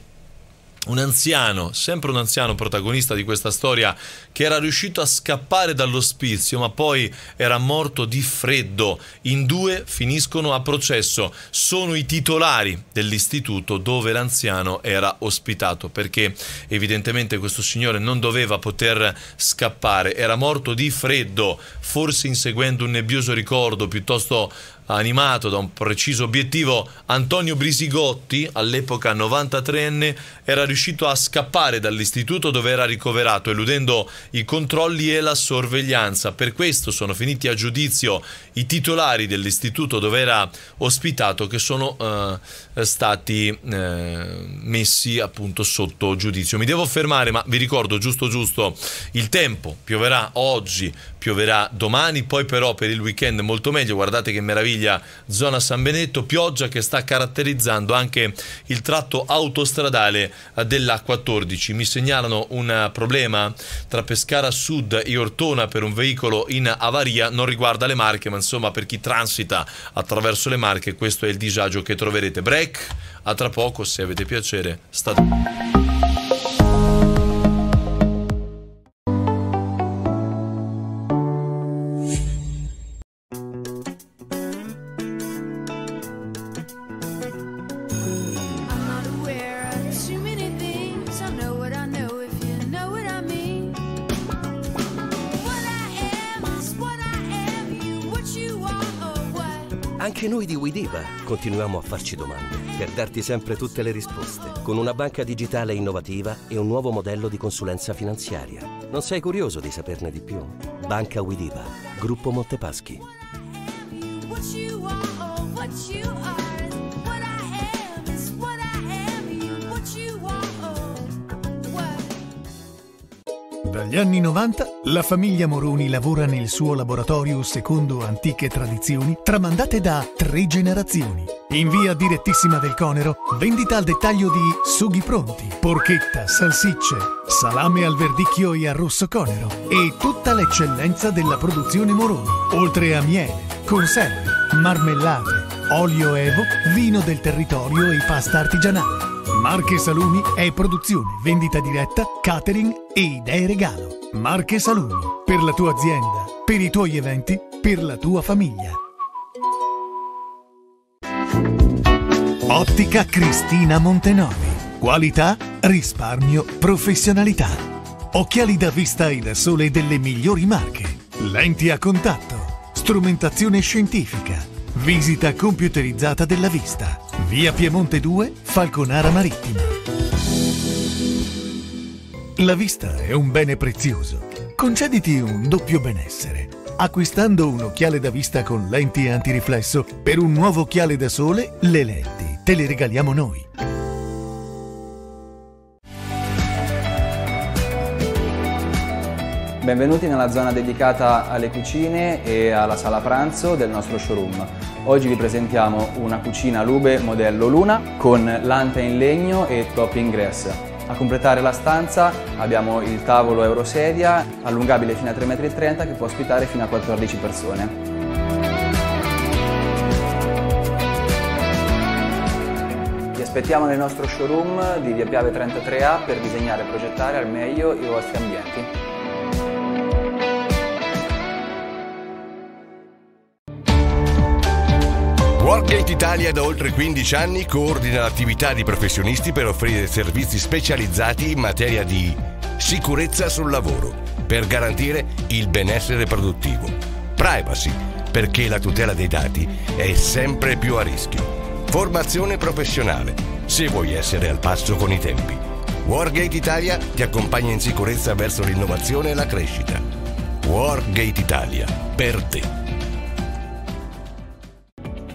un anziano, sempre un anziano protagonista di questa storia, che era riuscito a scappare dall'ospizio, ma poi era morto di freddo. In due finiscono a processo. Sono i titolari dell'istituto dove l'anziano era ospitato, perché evidentemente questo signore non doveva poter scappare, era morto di freddo, forse inseguendo un nebbioso ricordo piuttosto animato da un preciso obiettivo, Antonio Brisigotti, all'epoca 93enne, era riuscito a scappare dall'istituto dove era ricoverato, eludendo i controlli e la sorveglianza. Per questo sono finiti a giudizio i titolari dell'istituto dove era ospitato, che sono... Eh, stati eh, messi appunto sotto giudizio. Mi devo fermare, ma vi ricordo giusto giusto il tempo. Pioverà oggi, pioverà domani, poi però per il weekend molto meglio. Guardate che meraviglia zona San Benedetto, pioggia che sta caratterizzando anche il tratto autostradale eh, della 14. Mi segnalano un problema tra Pescara Sud e Ortona per un veicolo in avaria, non riguarda le Marche, ma insomma per chi transita attraverso le Marche questo è il disagio che troverete. Break Break. A tra poco, se avete piacere, state. Continuiamo a farci domande per darti sempre tutte le risposte, con una banca digitale innovativa e un nuovo modello di consulenza finanziaria. Non sei curioso di saperne di più? Banca Widiva, Gruppo Montepaschi. Dagli anni 90 la famiglia Moroni lavora nel suo laboratorio secondo antiche tradizioni tramandate da tre generazioni. In via direttissima del Conero, vendita al dettaglio di sughi pronti, porchetta, salsicce, salame al verdicchio e al rosso Conero e tutta l'eccellenza della produzione Moroni, oltre a miele, conserve, marmellate, olio evo, vino del territorio e pasta artigianale. Marche Salumi è produzione, vendita diretta, catering e idee regalo. Marche Salumi, per la tua azienda, per i tuoi eventi, per la tua famiglia. Ottica Cristina Montenori. Qualità, risparmio, professionalità. Occhiali da vista e da sole delle migliori marche. Lenti a contatto. Strumentazione scientifica. Visita computerizzata della vista Via Piemonte 2, Falconara Marittima. La vista è un bene prezioso. Concediti un doppio benessere. Acquistando un occhiale da vista con lenti antiriflesso, per un nuovo occhiale da sole, le lenti te le regaliamo noi. Benvenuti nella zona dedicata alle cucine e alla sala pranzo del nostro showroom. Oggi vi presentiamo una cucina lube modello Luna con lanta in legno e topping grass. A completare la stanza abbiamo il tavolo eurosedia allungabile fino a 3,30 m che può ospitare fino a 14 persone. Vi aspettiamo nel nostro showroom di Via Piave 33A per disegnare e progettare al meglio i vostri ambienti. Workgate Italia da oltre 15 anni coordina l'attività di professionisti per offrire servizi specializzati in materia di sicurezza sul lavoro per garantire il benessere produttivo, privacy perché la tutela dei dati è sempre più a rischio, formazione professionale se vuoi essere al passo con i tempi. Workgate Italia ti accompagna in sicurezza verso l'innovazione e la crescita. Workgate Italia, per te.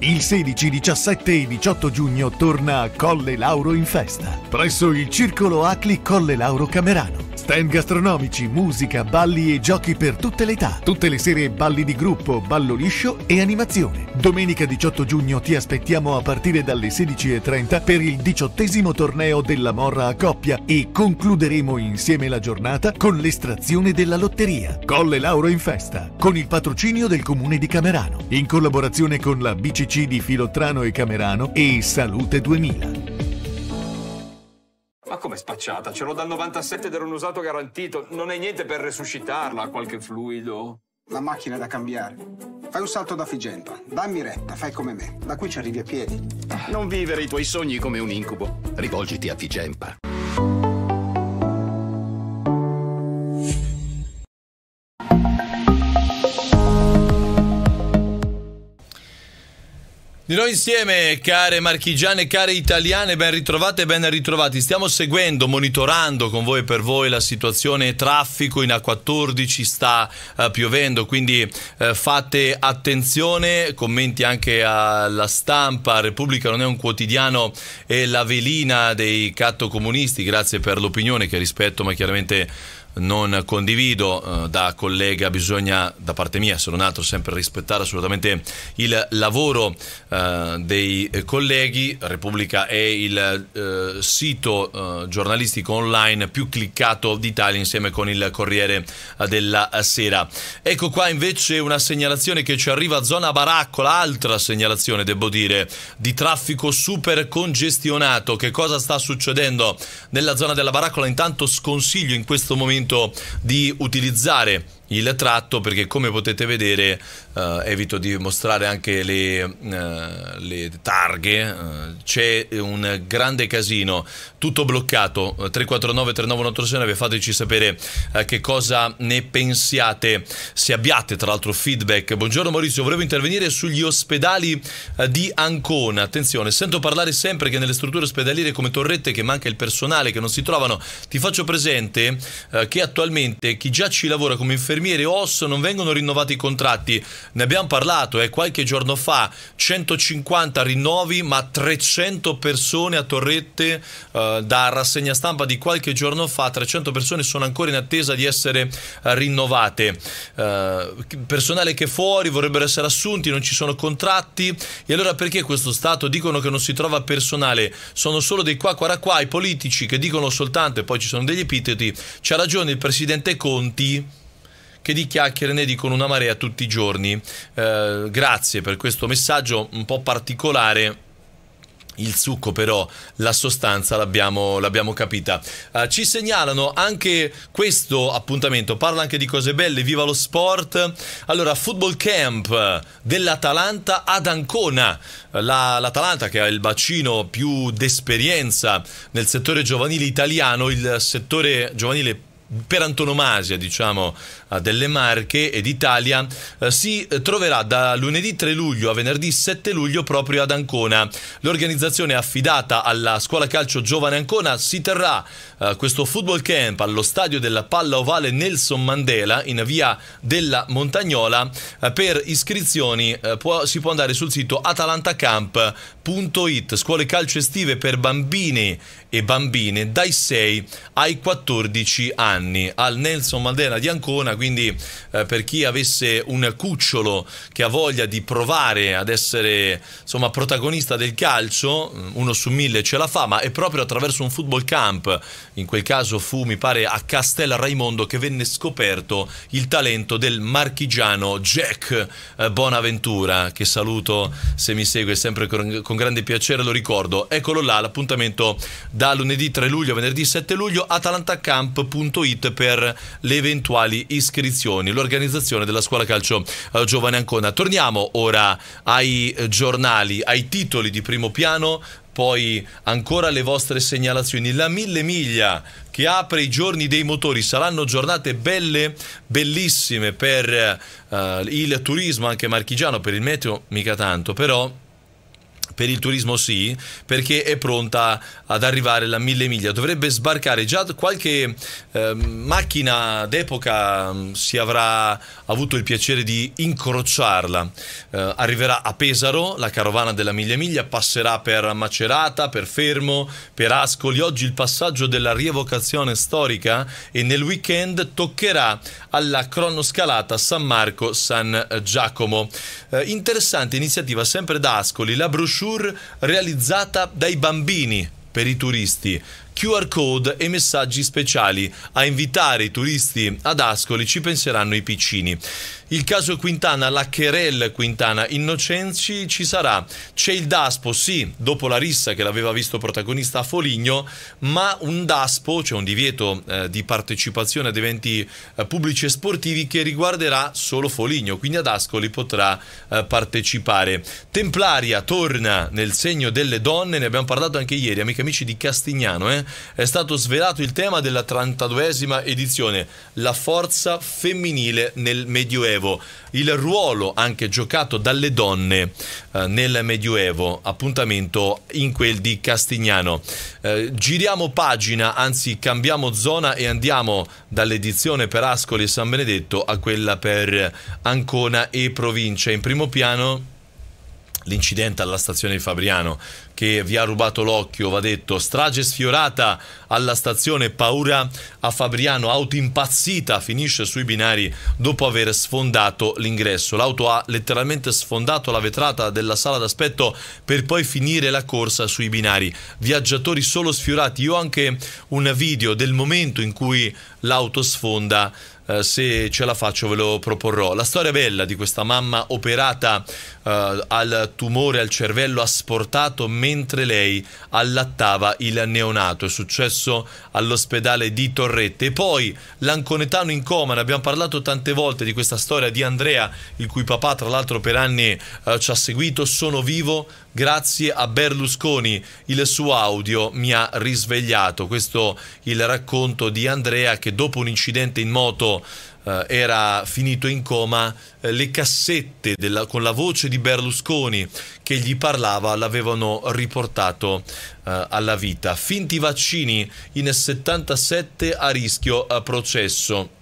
Il 16, 17 e 18 giugno torna a Colle Lauro in festa, presso il Circolo Acli Colle Lauro Camerano. Stand gastronomici, musica, balli e giochi per tutte le età. Tutte le serie balli di gruppo, ballo liscio e animazione. Domenica 18 giugno ti aspettiamo a partire dalle 16.30 per il diciottesimo torneo della Morra a coppia e concluderemo insieme la giornata con l'estrazione della lotteria. Colle Lauro in festa, con il patrocinio del Comune di Camerano, in collaborazione con la BCC di Filottrano e Camerano e Salute 2000. Ma come spacciata? Ce l'ho dal 97 ed era un usato garantito. Non hai niente per resuscitarla, qualche fluido. La macchina è da cambiare. Fai un salto da Figenta. Dammi retta, fai come me. Da qui ci arrivi a piedi. Non vivere i tuoi sogni come un incubo. Rivolgiti a Figempa. Di noi insieme, care marchigiane care italiane, ben ritrovate e ben ritrovati. Stiamo seguendo, monitorando con voi e per voi la situazione traffico. In A14 sta uh, piovendo, quindi uh, fate attenzione. Commenti anche alla stampa. Repubblica non è un quotidiano è la velina dei cattocomunisti. Grazie per l'opinione che rispetto, ma chiaramente non condivido. Eh, da collega bisogna, da parte mia, se non altro, sempre rispettare assolutamente il lavoro eh, dei colleghi. Repubblica è il eh, sito giornalistico online più cliccato d'Italia insieme con il Corriere della Sera. Ecco qua invece una segnalazione che ci arriva a zona Baraccola, altra segnalazione, devo dire, di traffico super congestionato. Che cosa sta succedendo nella zona della Baraccola? Intanto sconsiglio in questo momento convinto di utilizzare il tratto perché come potete vedere eh, evito di mostrare anche le, eh, le targhe eh, c'è un grande casino tutto bloccato 349 39189 fateci sapere eh, che cosa ne pensiate se abbiate tra l'altro feedback buongiorno Maurizio volevo intervenire sugli ospedali eh, di Ancona attenzione sento parlare sempre che nelle strutture ospedaliere come Torrette che manca il personale che non si trovano ti faccio presente eh, che attualmente chi già ci lavora come infermiere infermieri osso non vengono rinnovati i contratti, ne abbiamo parlato eh, qualche giorno fa, 150 rinnovi ma 300 persone a Torrette eh, da rassegna stampa di qualche giorno fa, 300 persone sono ancora in attesa di essere eh, rinnovate, eh, personale che è fuori vorrebbero essere assunti, non ci sono contratti e allora perché questo Stato dicono che non si trova personale, sono solo dei qua qua qua i politici che dicono soltanto e poi ci sono degli epiteti, c'ha ragione il presidente Conti che di chiacchiere ne dicono una marea tutti i giorni. Eh, grazie per questo messaggio un po' particolare. Il succo però, la sostanza l'abbiamo, capita. Uh, ci segnalano anche questo appuntamento, parla anche di cose belle, viva lo sport. Allora, football camp dell'Atalanta ad Ancona. Eh, L'Atalanta, che ha il bacino più d'esperienza nel settore giovanile italiano, il settore giovanile per antonomasia diciamo, eh, delle Marche e d'Italia eh, si eh, troverà da lunedì 3 luglio a venerdì 7 luglio proprio ad Ancona. L'organizzazione affidata alla scuola calcio Giovane Ancona si terrà questo football camp allo stadio della palla ovale Nelson Mandela in via della Montagnola. Per iscrizioni si può andare sul sito atalantacamp.com Scuole calcio estive per bambini e bambine dai 6 ai 14 anni al Nelson Mandela di Ancona, quindi eh, per chi avesse un cucciolo che ha voglia di provare ad essere insomma, protagonista del calcio, mm, uno su mille ce la fa, ma è proprio attraverso un football camp, in quel caso fu mi pare a Castel Raimondo che venne scoperto il talento del marchigiano Jack eh, Bonaventura, che saluto se mi segue sempre con, con con grande piacere, lo ricordo. Eccolo là, l'appuntamento da lunedì 3 luglio a venerdì 7 luglio, atalantacamp.it per le eventuali iscrizioni, l'organizzazione della scuola calcio eh, Giovane Ancona. Torniamo ora ai eh, giornali, ai titoli di primo piano, poi ancora le vostre segnalazioni. La mille miglia che apre i giorni dei motori saranno giornate belle, bellissime per uh, il turismo, anche marchigiano, per il meteo, mica tanto, però per il turismo sì, perché è pronta ad arrivare la mille miglia. Dovrebbe sbarcare già qualche eh, macchina d'epoca, mm, si avrà avuto il piacere di incrociarla. Eh, arriverà a Pesaro, la carovana della mille miglia passerà per Macerata, per Fermo, per Ascoli. Oggi il passaggio della rievocazione storica e nel weekend toccherà alla cronoscalata San Marco San Giacomo. Eh, interessante iniziativa sempre da Ascoli, la Bruce brochure realizzata dai bambini per i turisti, QR code e messaggi speciali. A invitare i turisti ad Ascoli ci penseranno i piccini il caso Quintana, la querel Quintana, Innocenzi ci sarà. C'è il Daspo, sì, dopo la rissa che l'aveva visto protagonista a Foligno, ma un Daspo, cioè un divieto eh, di partecipazione ad eventi eh, pubblici e sportivi che riguarderà solo Foligno, quindi ad Ascoli potrà eh, partecipare. Templaria torna nel segno delle donne, ne abbiamo parlato anche ieri, amiche amici di Castignano, eh. è stato svelato il tema della 32esima edizione, la forza femminile nel Medioevo. Medioevo, il ruolo anche giocato dalle donne eh, nel Medioevo, appuntamento in quel di Castignano. Eh, giriamo pagina, anzi cambiamo zona e andiamo dall'edizione per Ascoli e San Benedetto a quella per Ancona e provincia. In primo piano l'incidente alla stazione di Fabriano che vi ha rubato l'occhio, va detto, strage sfiorata alla stazione, paura a Fabriano, auto impazzita finisce sui binari dopo aver sfondato l'ingresso. L'auto ha letteralmente sfondato la vetrata della sala d'aspetto per poi finire la corsa sui binari. Viaggiatori solo sfiorati. Io ho anche un video del momento in cui l'auto sfonda eh, se ce la faccio ve lo proporrò. La storia bella di questa mamma operata eh, al tumore al cervello asportato mentre lei allattava il neonato, è successo all'ospedale di Torrette. E poi l'anconetano in coma, ne abbiamo parlato tante volte di questa storia di Andrea, il cui papà tra l'altro per anni eh, ci ha seguito, sono vivo, grazie a Berlusconi il suo audio mi ha risvegliato. Questo il racconto di Andrea che dopo un incidente in moto eh, era finito in coma, eh, le cassette della, con la voce di Berlusconi che gli parlava l'avevano riportato eh, alla vita. Finti vaccini in 77 a rischio a eh, processo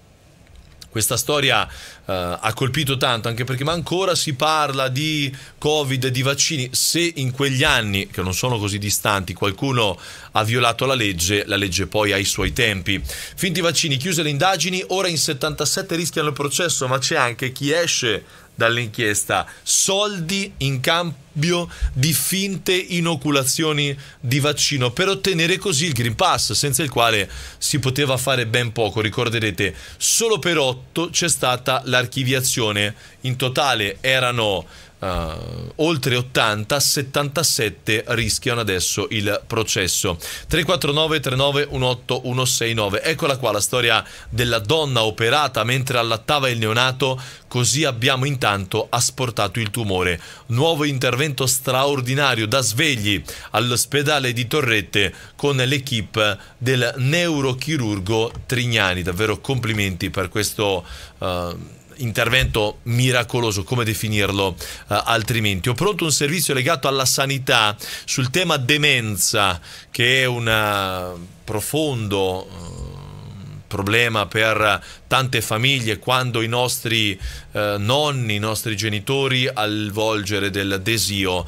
questa storia uh, ha colpito tanto, anche perché ma ancora si parla di Covid, di vaccini. Se in quegli anni, che non sono così distanti, qualcuno ha violato la legge, la legge poi ha i suoi tempi. Finti vaccini, chiuse le indagini, ora in 77 rischiano il processo, ma c'è anche chi esce dall'inchiesta, soldi in cambio di finte inoculazioni di vaccino per ottenere così il Green Pass, senza il quale si poteva fare ben poco, ricorderete, solo per 8 c'è stata l'archiviazione, in totale erano Uh, oltre 80, 77 rischiano adesso il processo. 349 39 18 169. Eccola qua la storia della donna operata mentre allattava il neonato, così abbiamo intanto asportato il tumore. Nuovo intervento straordinario da svegli all'ospedale di Torrette con l'equipe del neurochirurgo Trignani. Davvero complimenti per questo uh, intervento miracoloso, come definirlo eh, altrimenti. Ho pronto un servizio legato alla sanità sul tema demenza, che è un eh, profondo eh, problema per tante famiglie quando i nostri eh, nonni, i nostri genitori al volgere del desio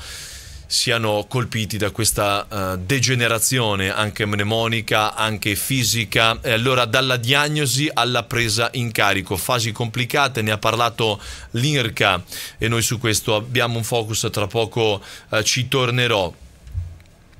siano colpiti da questa uh, degenerazione anche mnemonica, anche fisica. E allora dalla diagnosi alla presa in carico, fasi complicate, ne ha parlato l'INRCA e noi su questo abbiamo un focus, tra poco uh, ci tornerò.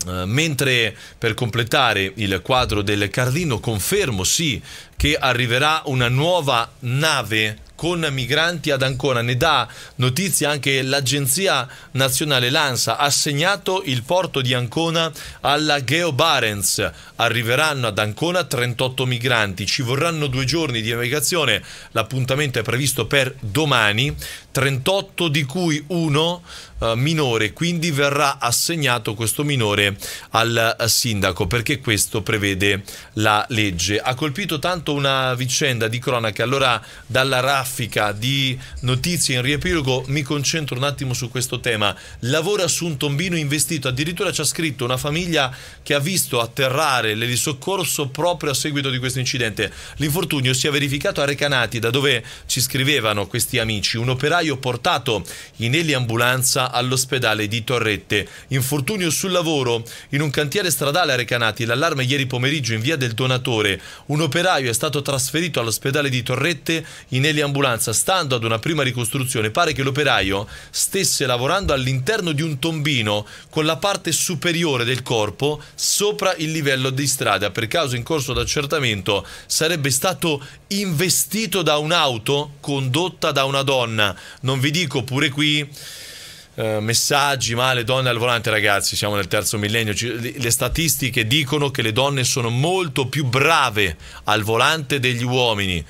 Eh, mentre per completare il quadro del Cardino confermo sì che arriverà una nuova nave con migranti ad Ancona. Ne dà notizia anche l'agenzia nazionale Lansa. Ha Assegnato il porto di Ancona alla Geo Barents. Arriveranno ad Ancona 38 migranti. Ci vorranno due giorni di navigazione. L'appuntamento è previsto per domani. 38 di cui uno eh, minore, quindi verrà assegnato questo minore al sindaco perché questo prevede la legge. Ha colpito tanto una vicenda di cronaca, allora dalla RAF graffica di notizie in riepilogo, mi concentro un attimo su questo tema. Lavora su un tombino investito, addirittura ci ha scritto una famiglia che ha visto atterrare l'elisoccorso proprio a seguito di questo incidente. L'infortunio si è verificato a Recanati, da dove ci scrivevano questi amici. Un operaio portato in eliambulanza all'ospedale di Torrette. Infortunio sul lavoro in un cantiere stradale a Recanati. L'allarme ieri pomeriggio in via del Donatore. Un operaio è stato trasferito all'ospedale di Torrette in eliambulanza dell'ambulanza, stando ad una prima ricostruzione, pare che l'operaio stesse lavorando all'interno di un tombino con la parte superiore del corpo sopra il livello di strada. Per caso in corso d'accertamento sarebbe stato investito da un'auto condotta da una donna. Non vi dico pure qui eh, messaggi, ma le donne al volante, ragazzi, siamo nel terzo millennio. le statistiche dicono che le donne sono molto più brave al volante degli uomini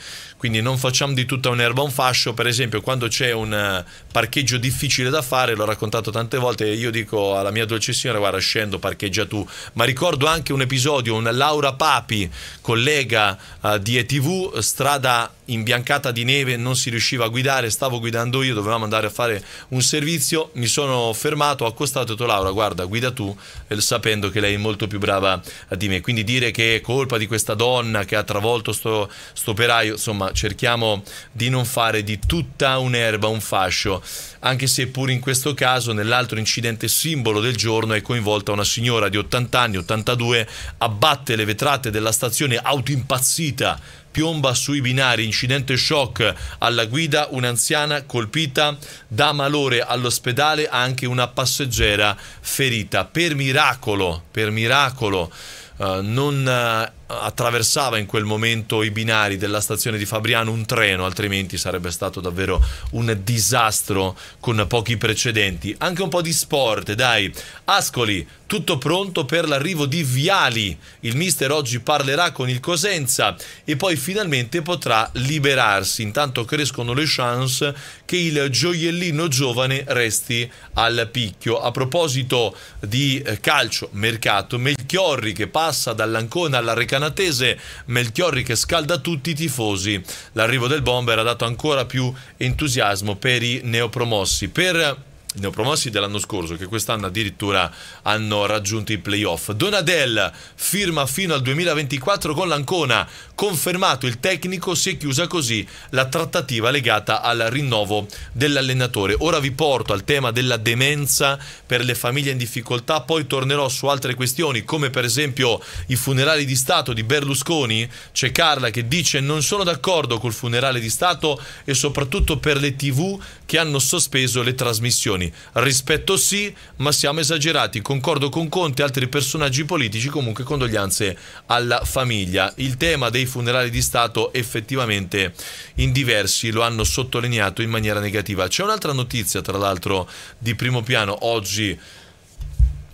quindi non facciamo di tutta un'erba un fascio, per esempio quando c'è un eh, parcheggio difficile da fare, l'ho raccontato tante volte, io dico alla mia dolce signora guarda scendo, parcheggia tu, ma ricordo anche un episodio, un Laura Papi, collega uh, di ETV, strada imbiancata di neve, non si riusciva a guidare, stavo guidando io, dovevamo andare a fare un servizio, mi sono fermato, ho accostato e ho detto Laura, guarda, guida tu, eh, sapendo che lei è molto più brava di me. Quindi dire che è colpa di questa donna che ha travolto sto, sto operaio, insomma, cerchiamo di non fare di tutta un'erba un fascio, anche se pur in questo caso nell'altro incidente simbolo del giorno è coinvolta una signora di 80 anni, 82, abbatte le vetrate della stazione autoimpazzita piomba sui binari, incidente shock alla guida, un'anziana colpita da malore all'ospedale, anche una passeggera ferita. Per miracolo, per miracolo, eh, non eh, attraversava in quel momento i binari della stazione di Fabriano un treno, altrimenti sarebbe stato davvero un disastro con pochi precedenti. Anche un po' di sport, dai. Ascoli, tutto pronto per l'arrivo di Viali. Il mister oggi parlerà con il Cosenza e poi finalmente potrà liberarsi. Intanto crescono le chance che il gioiellino giovane resti al picchio. A proposito di eh, calcio, mercato, Melchiorri che passa dall'Ancona alla Recapitazione canatese Melchiorri che scalda tutti i tifosi. L'arrivo del bomber ha dato ancora più entusiasmo per i neopromossi. Per neopromossi dell'anno scorso che quest'anno addirittura hanno raggiunto i playoff. Donadel firma fino al 2024 con l'Ancona, confermato il tecnico, si è chiusa così la trattativa legata al rinnovo dell'allenatore. Ora vi porto al tema della demenza per le famiglie in difficoltà, poi tornerò su altre questioni come per esempio i funerali di Stato di Berlusconi. C'è Carla che dice non sono d'accordo col funerale di Stato e soprattutto per le tv che hanno sospeso le trasmissioni elezioni. Rispetto sì, ma siamo esagerati. Concordo con Conte e altri personaggi politici, comunque condoglianze alla famiglia. Il tema dei funerali di Stato effettivamente in diversi lo hanno sottolineato in maniera negativa. C'è un'altra notizia, tra l'altro, di primo piano oggi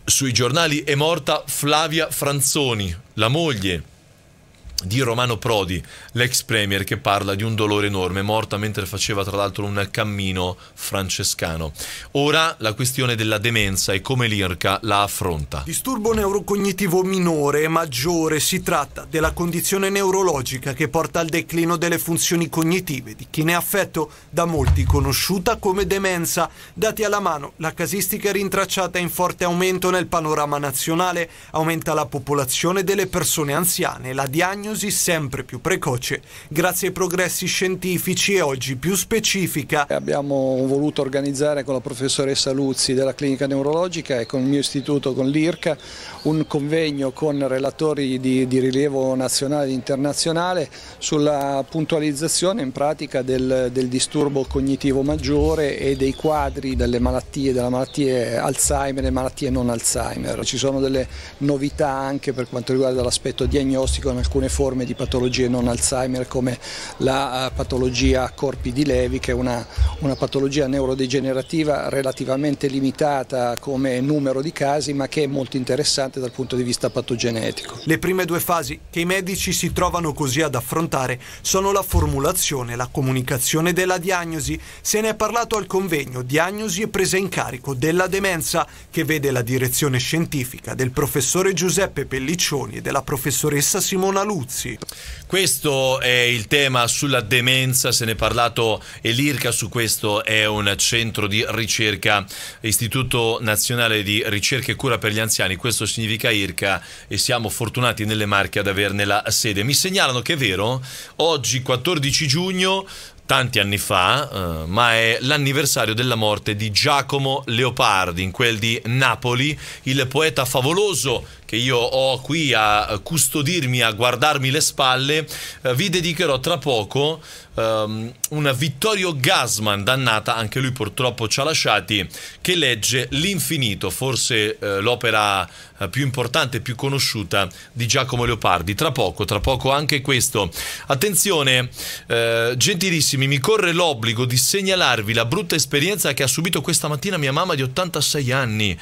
sui giornali è morta Flavia Franzoni, la moglie di Romano Prodi, l'ex premier che parla di un dolore enorme, morta mentre faceva tra l'altro un cammino francescano. Ora la questione della demenza e come l'IRCA la affronta. Disturbo neurocognitivo minore e maggiore si tratta della condizione neurologica che porta al declino delle funzioni cognitive di chi ne è affetto, da molti conosciuta come demenza. Dati alla mano, la casistica è rintracciata in forte aumento nel panorama nazionale, aumenta la popolazione delle persone anziane, la diagnosi diagnosi sempre più precoce, grazie ai progressi scientifici e oggi più specifica. Abbiamo voluto organizzare con la professoressa Luzzi della clinica neurologica e con il mio istituto, con l'IRCA, un convegno con relatori di, di rilievo nazionale e internazionale sulla puntualizzazione in pratica del, del disturbo cognitivo maggiore e dei quadri delle malattie, della malattia Alzheimer e malattie non Alzheimer. Ci sono delle novità anche per quanto riguarda l'aspetto diagnostico in alcune forme forme di patologie non Alzheimer come la eh, patologia corpi di Levi che è una, una patologia neurodegenerativa relativamente limitata come numero di casi ma che è molto interessante dal punto di vista patogenetico. Le prime due fasi che i medici si trovano così ad affrontare sono la formulazione la comunicazione della diagnosi. Se ne è parlato al convegno Diagnosi e presa in carico della demenza che vede la direzione scientifica del professore Giuseppe Pelliccioni e della professoressa Simona Luzzi Renzi. Questo è il tema sulla demenza, se ne è parlato e l'IRCA su questo è un centro di ricerca, Istituto Nazionale di Ricerca e Cura per gli Anziani, questo significa IRCA e siamo fortunati nelle Marche ad averne la sede. Mi segnalano che è vero, oggi 14 giugno tanti anni fa, eh, ma è l'anniversario della morte di Giacomo Leopardi, in quel di Napoli, il poeta favoloso che io ho qui a custodirmi, a guardarmi le spalle, eh, vi dedicherò tra poco ehm, una Vittorio Gasman, dannata, anche lui purtroppo ci ha lasciati, che legge L'infinito, forse eh, l'opera eh, più importante, più conosciuta di Giacomo Leopardi. Tra poco, tra poco anche questo. Attenzione, eh, gentilissimi, mi corre l'obbligo di segnalarvi la brutta esperienza che ha subito questa mattina mia mamma di 86 anni.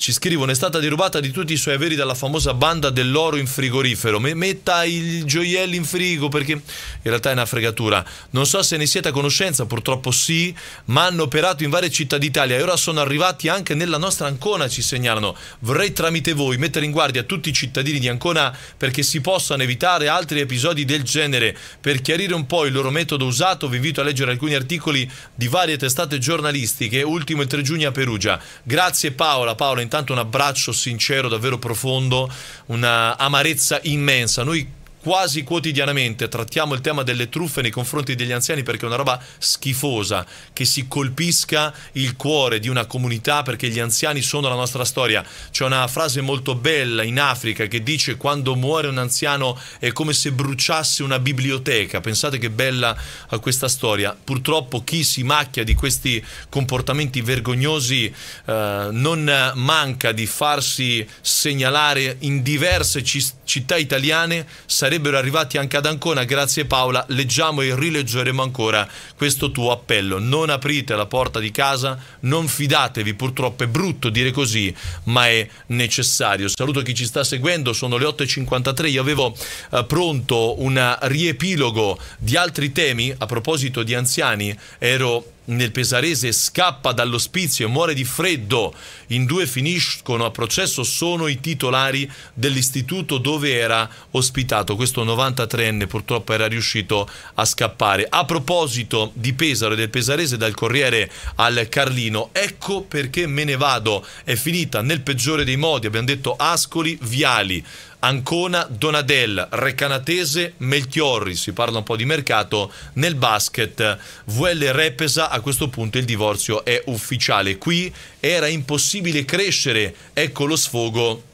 Ci scrivono: è stata derubata di tutti i suoi averi dalla famosa banda dell'oro in frigorifero. Metta i gioielli in frigo perché in realtà è una fregatura. Non so se ne siete a conoscenza, purtroppo sì, ma hanno operato in varie città d'Italia e ora sono arrivati anche nella nostra Ancona. Ci segnalano. Vorrei tramite voi mettere in guardia tutti i cittadini di Ancona perché si possano evitare altri episodi del genere. Per chiarire un po' il loro metodo usato, vi invito a leggere alcuni articoli di varie testate giornalistiche. Ultimo il 3 giugno a Perugia. Grazie Paola. Paola, in intanto un abbraccio sincero, davvero profondo, una amarezza immensa. Noi quasi quotidianamente trattiamo il tema delle truffe nei confronti degli anziani perché è una roba schifosa, che si colpisca il cuore di una comunità perché gli anziani sono la nostra storia. C'è una frase molto bella in Africa che dice quando muore un anziano è come se bruciasse una biblioteca. Pensate che bella eh, questa storia. Purtroppo chi si macchia di questi comportamenti vergognosi eh, non manca di farsi segnalare in diverse città italiane. Sarebbe sarebbero arrivati anche ad Ancona. Grazie Paola, leggiamo e rileggeremo ancora questo tuo appello. Non aprite la porta di casa, non fidatevi, purtroppo è brutto dire così, ma è necessario. Saluto chi ci sta seguendo, sono le 8.53, io avevo eh, pronto un riepilogo di altri temi a proposito di anziani, ero nel Pesarese scappa dall'ospizio e muore di freddo, in due finiscono a processo, sono i titolari dell'istituto dove era ospitato. Questo 93enne purtroppo era riuscito a scappare. A proposito di Pesaro e del Pesarese, dal Corriere al Carlino, ecco perché me ne vado. È finita nel peggiore dei modi, abbiamo detto Ascoli, Viali. Ancona, Donadel, Recanatese, Melchiorri, si parla un po' di mercato, nel basket VL Repesa, a questo punto il divorzio è ufficiale, qui era impossibile crescere, ecco lo sfogo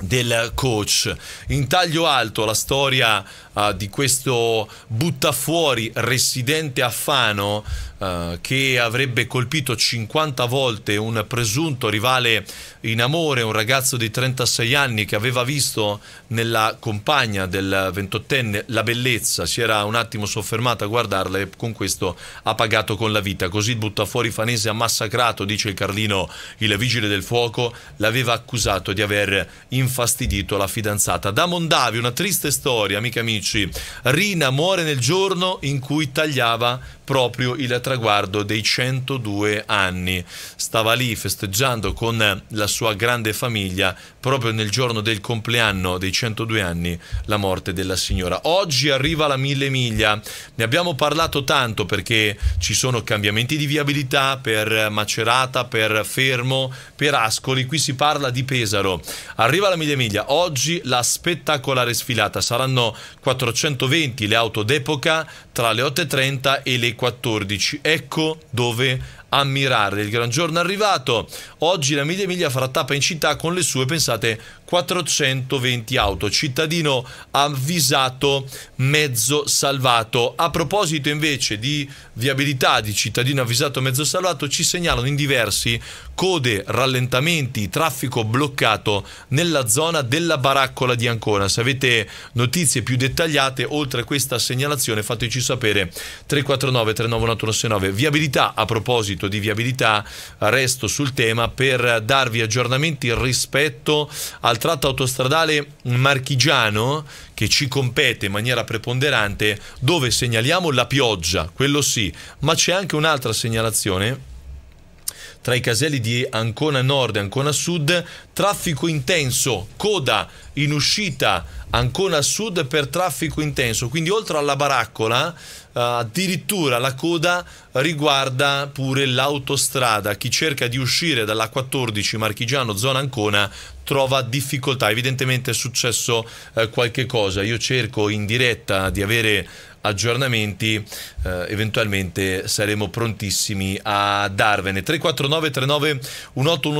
del coach. In taglio alto la storia uh, di questo buttafuori residente a Fano uh, eh, che avrebbe colpito 50 volte un presunto rivale in amore, un ragazzo di 36 anni che aveva visto nella compagna del 28enne la bellezza, si era un attimo soffermata a guardarla e con questo ha pagato con la vita. Così il buttafuori fanese ha massacrato, dice il Carlino, il vigile del fuoco, l'aveva accusato di aver infastidito la fidanzata. Da Mondavi, una triste storia, amiche amici Rina muore nel giorno in cui tagliava proprio il traguardo dei 102 anni. Stava lì festeggiando con la sua grande famiglia proprio nel giorno del compleanno dei 102 anni la morte della signora. Oggi arriva la mille miglia, ne abbiamo parlato tanto perché ci sono cambiamenti di viabilità per Macerata, per Fermo, per Ascoli, qui si parla di Pesaro. Arriva la mille miglia, oggi la spettacolare sfilata, saranno 420 le auto d'epoca tra le 8.30 e le 14. Ecco dove ammirare. Il gran giorno è arrivato. Oggi la Media Emilia farà tappa in città con le sue, pensate, 420 auto. Cittadino avvisato, mezzo salvato. A proposito invece di viabilità di cittadino avvisato mezzo salvato ci segnalano in diversi code, rallentamenti, traffico bloccato nella zona della baraccola di Ancona. Se avete notizie più dettagliate oltre a questa segnalazione fateci sapere 349 399169. Viabilità, a proposito di viabilità, resto sul tema per darvi aggiornamenti rispetto al tratto autostradale marchigiano che ci compete in maniera preponderante, dove segnaliamo la pioggia, quello sì, ma c'è anche un'altra segnalazione tra i caselli di Ancona Nord e Ancona Sud, traffico intenso, coda in uscita Ancona Sud per traffico intenso, quindi oltre alla baraccola eh, addirittura la coda riguarda pure l'autostrada. Chi cerca di uscire dalla 14 Marchigiano zona Ancona trova difficoltà. Evidentemente è successo eh, qualche cosa. Io cerco in diretta di avere aggiornamenti, eh, eventualmente saremo prontissimi a darvene. 349 39 18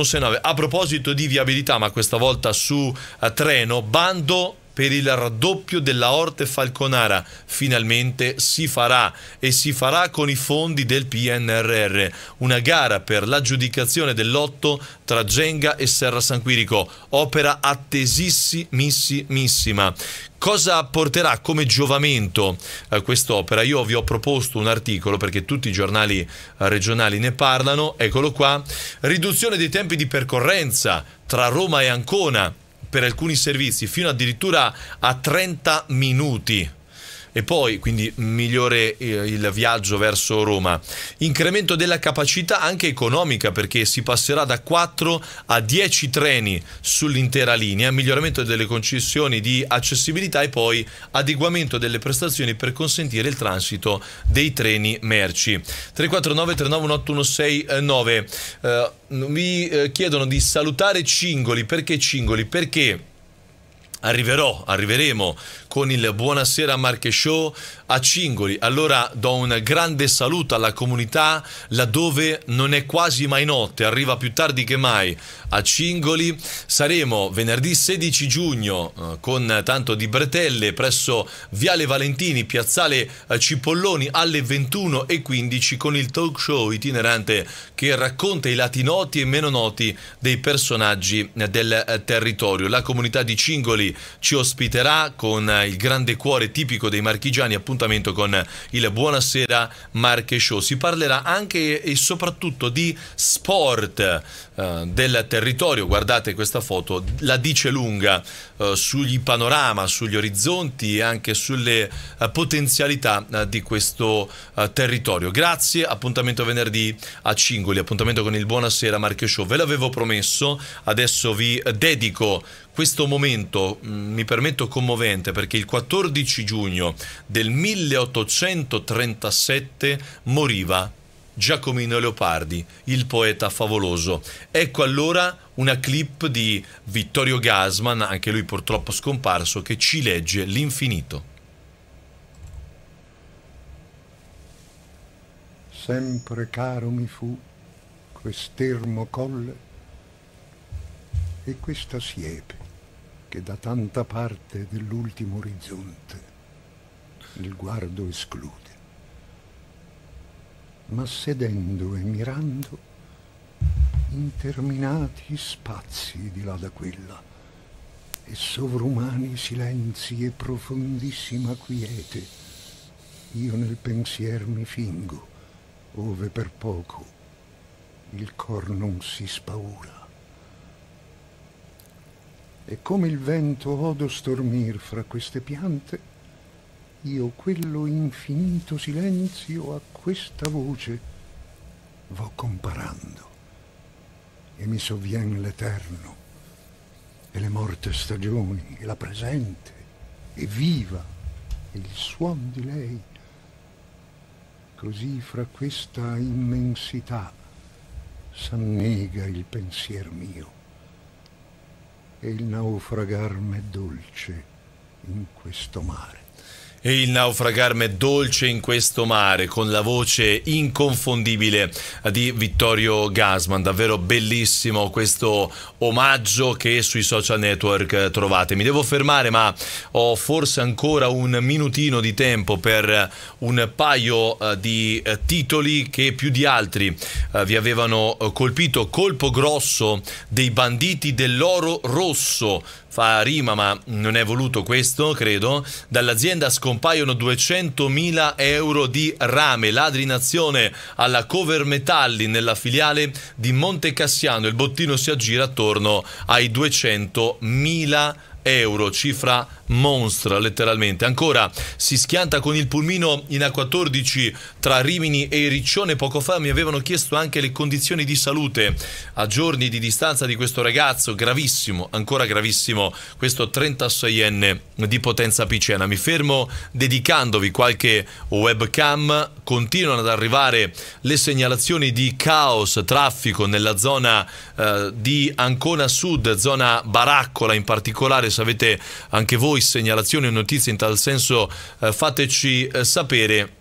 169 A proposito di viabilità, ma questa volta su eh, treno, bando per il raddoppio della Orte Falconara. Finalmente si farà e si farà con i fondi del PNRR. Una gara per l'aggiudicazione del lotto tra Genga e Serra San Quirico, opera attesissimissima. Cosa porterà come giovamento eh, quest'opera? Io vi ho proposto un articolo perché tutti i giornali eh, regionali ne parlano, eccolo qua. Riduzione dei tempi di percorrenza tra Roma e Ancona per alcuni servizi fino addirittura a 30 minuti e poi quindi migliore eh, il viaggio verso Roma. Incremento della capacità anche economica perché si passerà da 4 a 10 treni sull'intera linea, miglioramento delle concessioni di accessibilità e poi adeguamento delle prestazioni per consentire il transito dei treni merci. 349 391819 eh, mi eh, chiedono di salutare Cingoli perché Cingoli perché arriverò, arriveremo con il Buonasera Marche Show a Cingoli. Allora do un grande saluto alla comunità laddove non è quasi mai notte, arriva più tardi che mai a Cingoli. Saremo venerdì 16 giugno eh, con tanto di bretelle presso Viale Valentini, Piazzale eh, Cipolloni alle 21.15 con il talk show itinerante che racconta i lati noti e meno noti dei personaggi del eh, territorio. La comunità di Cingoli ci ospiterà con il grande cuore tipico dei marchigiani, appuntamento con il Buonasera Marche Show. Si parlerà anche e soprattutto di sport eh, del territorio. Guardate questa foto, la dice lunga eh, sugli panorama, sugli orizzonti e anche sulle eh, potenzialità eh, di questo eh, territorio. Grazie, appuntamento venerdì a Cingoli, appuntamento con il Buonasera Marche Show. Ve l'avevo promesso, adesso vi eh, dedico questo momento, mm, mi permetto commovente, perché il 14 giugno del 1837 moriva Giacomino Leopardi, il poeta favoloso. Ecco allora una clip di Vittorio Gasman, anche lui purtroppo scomparso, che ci legge l'infinito. Sempre caro mi fu quest'ermo colle e questa siepe che da tanta parte dell'ultimo orizzonte il guardo esclude. Ma sedendo e mirando, interminati spazi di là da quella, e sovrumani silenzi e profondissima quiete, io nel pensier mi fingo, ove per poco il cor non si spaura e come il vento odo stormir fra queste piante, io quello infinito silenzio a questa voce vo comparando e mi sovvien l'eterno e le morte stagioni e la presente e viva e il suon di lei così fra questa immensità s'annega il pensier mio e il naufragar m'è dolce in questo mare. E il naufragarme dolce in questo mare con la voce inconfondibile di Vittorio Gasman, davvero bellissimo questo omaggio che sui social network trovate. Mi devo fermare ma ho forse ancora un minutino di tempo per un paio eh, di eh, titoli che più di altri eh, vi avevano colpito. Colpo grosso dei banditi dell'oro rosso fa rima ma non è voluto questo, credo, dall'azienda scompaiono 200.000 euro di rame, ladri in azione alla cover metalli nella filiale di Monte Cassiano. il bottino si aggira attorno ai 200.000 euro euro, cifra monstra letteralmente. Ancora si schianta con il pulmino in A14 tra Rimini e Riccione. Poco fa mi avevano chiesto anche le condizioni di salute a giorni di distanza di questo ragazzo, gravissimo, ancora gravissimo, questo 36enne di Potenza Picena. Mi fermo dedicandovi qualche webcam, continuano ad arrivare le segnalazioni di caos, traffico nella zona eh, di Ancona Sud, zona Baraccola in particolare se avete anche voi segnalazioni o notizie in tal senso eh, fateci eh, sapere.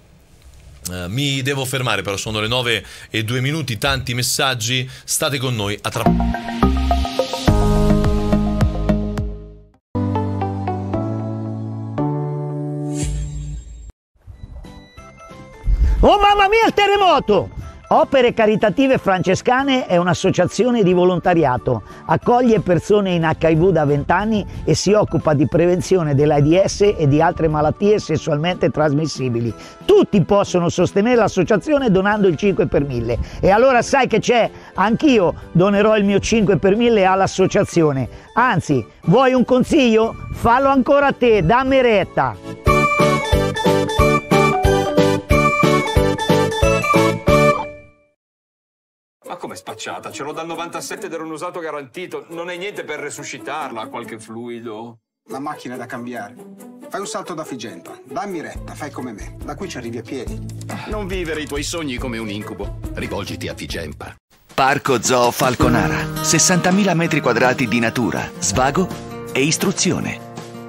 Eh, mi devo fermare, però sono le 9 e 2 minuti, tanti messaggi, state con noi a tra Oh mamma mia il terremoto! Opere Caritative Francescane è un'associazione di volontariato, accoglie persone in HIV da 20 anni e si occupa di prevenzione dell'AIDS e di altre malattie sessualmente trasmissibili. Tutti possono sostenere l'associazione donando il 5 per 1000. E allora sai che c'è? Anch'io donerò il mio 5 per 1000 all'associazione. Anzi, vuoi un consiglio? Fallo ancora a te, dammi retta! Ma come spacciata? Ce l'ho dal 97 ed era un usato garantito. Non hai niente per resuscitarla, qualche fluido? La macchina è da cambiare. Fai un salto da Figenta. Dammi retta, fai come me. Da qui ci arrivi a piedi. Non vivere i tuoi sogni come un incubo. Rivolgiti a Figempa. Parco Zoo Falconara. 60.000 metri quadrati di natura, svago e istruzione.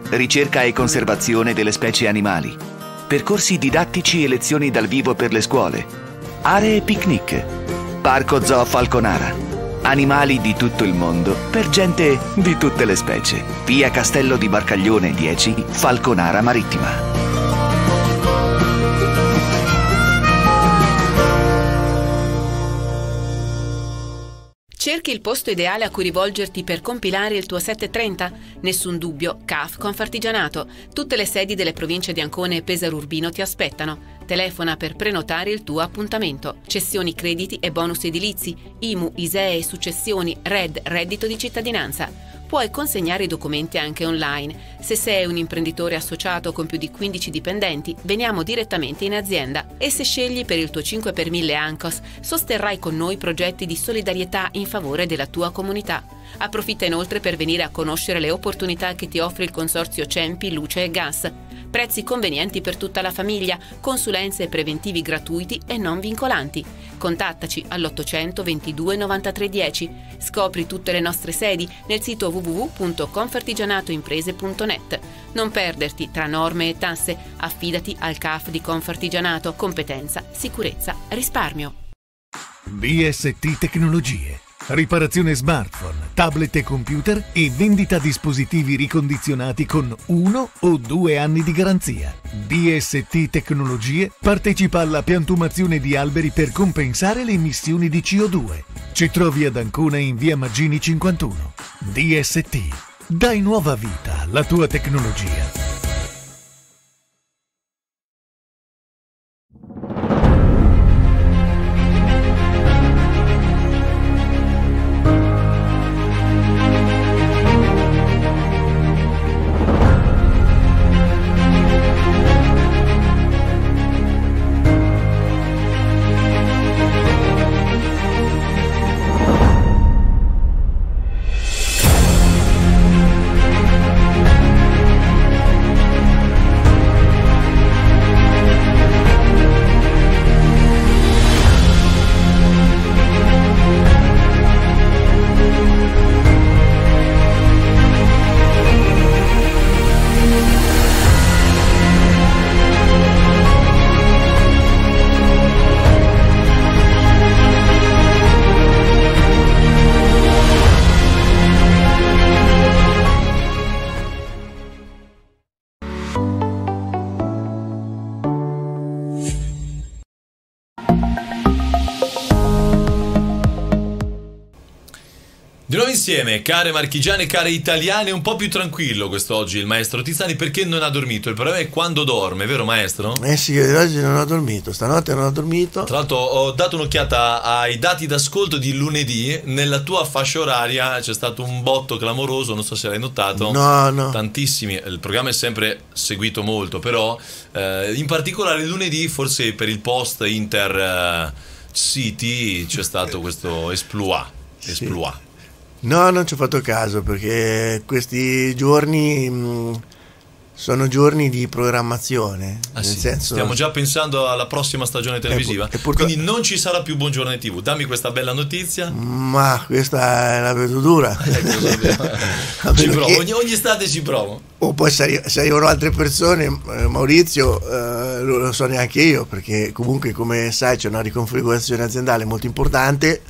Ricerca e conservazione delle specie animali. Percorsi didattici e lezioni dal vivo per le scuole. Aree picnic Parco Zoo Falconara. Animali di tutto il mondo, per gente di tutte le specie. Via Castello di Barcaglione 10, Falconara Marittima. Cerchi il posto ideale a cui rivolgerti per compilare il tuo 730? Nessun dubbio, CAF Confartigianato. Tutte le sedi delle province di Ancona e Pesaro Urbino ti aspettano. Telefona per prenotare il tuo appuntamento. Cessioni crediti e bonus edilizi, IMU, ISEE, successioni, RED, reddito di cittadinanza puoi consegnare i documenti anche online. Se sei un imprenditore associato con più di 15 dipendenti, veniamo direttamente in azienda. E se scegli per il tuo 5 per 1000 ANCOS, sosterrai con noi progetti di solidarietà in favore della tua comunità. Approfitta inoltre per venire a conoscere le opportunità che ti offre il consorzio Cempi Luce e Gas prezzi convenienti per tutta la famiglia, consulenze e preventivi gratuiti e non vincolanti. Contattaci all'800 22 93 10. Scopri tutte le nostre sedi nel sito www.confartigianatoimprese.net. Non perderti tra norme e tasse, affidati al CAF di Confartigianato, competenza, sicurezza, risparmio. BST Tecnologie riparazione smartphone, tablet e computer e vendita dispositivi ricondizionati con uno o due anni di garanzia. DST Tecnologie partecipa alla piantumazione di alberi per compensare le emissioni di CO2. Ci trovi ad Ancona in via Maggini 51. DST. Dai nuova vita alla tua tecnologia. insieme, care marchigiane e care italiane, un po' più tranquillo quest'oggi il maestro Tizzani perché non ha dormito. Il problema è quando dorme, vero maestro? Eh sì, oggi non ha dormito, stanotte non ha dormito. Tra l'altro ho dato un'occhiata ai dati d'ascolto di lunedì, nella tua fascia oraria c'è stato un botto clamoroso, non so se l'hai notato. No, no. Tantissimi, il programma è sempre seguito molto, però eh, in particolare lunedì forse per il post Inter... Eh, City c'è stato questo esploit. Esploit. Sì. No, non ci ho fatto caso perché questi giorni mh, mm, sono giorni di programmazione. Ah, sì. senso... Stiamo già pensando alla prossima stagione eh, televisiva. Pur... Quindi non ci sarà più Buongiorno in TV. Dammi questa bella notizia. Ma questa è la vedo dura. <laughs> Ecco, <laughs> ci provo. Ogni, ogni estate ci provo. O poi se arrivano altre persone, eh, Maurizio, eh, lo so neanche io, perché comunque come sai c'è una riconfigurazione aziendale molto importante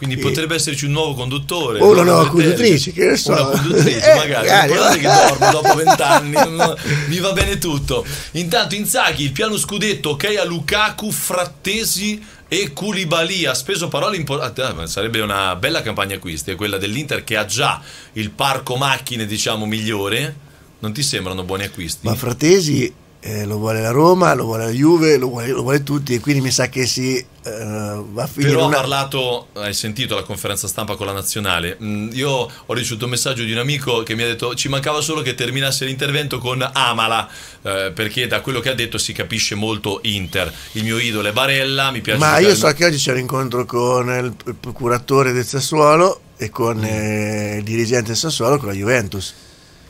quindi sì. potrebbe esserci un nuovo conduttore. O una nuova conduttrice, che ne so. Una conduttrice, eh, magari. magari. Guardate che dormo dopo <laughs> vent'anni, mi va bene tutto. Intanto Inzaghi, il piano scudetto, ok a Lukaku, Frattesi e Koulibaly ha speso parole importanti. Ah, sarebbe una bella campagna acquisti, quella dell'Inter che ha già il parco macchine, diciamo, migliore. Non ti sembrano buoni acquisti? Ma Fratesi eh, lo vuole la Roma, lo vuole la Juve, lo vuole, lo vuole tutti e quindi mi sa che si eh, va a finire. Però una... ha parlato, hai sentito la conferenza stampa con la nazionale. Mm, io ho ricevuto un messaggio di un amico che mi ha detto ci mancava solo che terminasse l'intervento con Amala, eh, perché da quello che ha detto si capisce molto Inter. Il mio idolo è Barella, mi piace. Ma io so che oggi c'è un incontro con il procuratore del Sassuolo e con mm. Eh, il dirigente del Sassuolo, con la Juventus.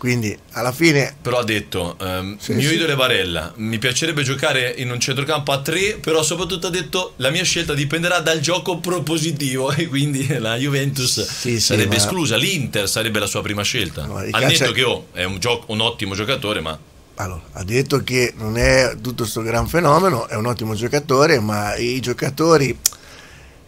Quindi alla fine. Però ha detto: ehm, sì, mio sì. idolo è Varella. Mi piacerebbe giocare in un centrocampo a tre Però soprattutto ha detto: la mia scelta dipenderà dal gioco propositivo. <laughs> E quindi la Juventus sì, sarebbe ma... esclusa. L'Inter sarebbe la sua prima scelta. No, ha calcio... detto che oh, è un, un ottimo giocatore, ma allora, ha detto che non è tutto questo gran fenomeno, è un ottimo giocatore, ma i giocatori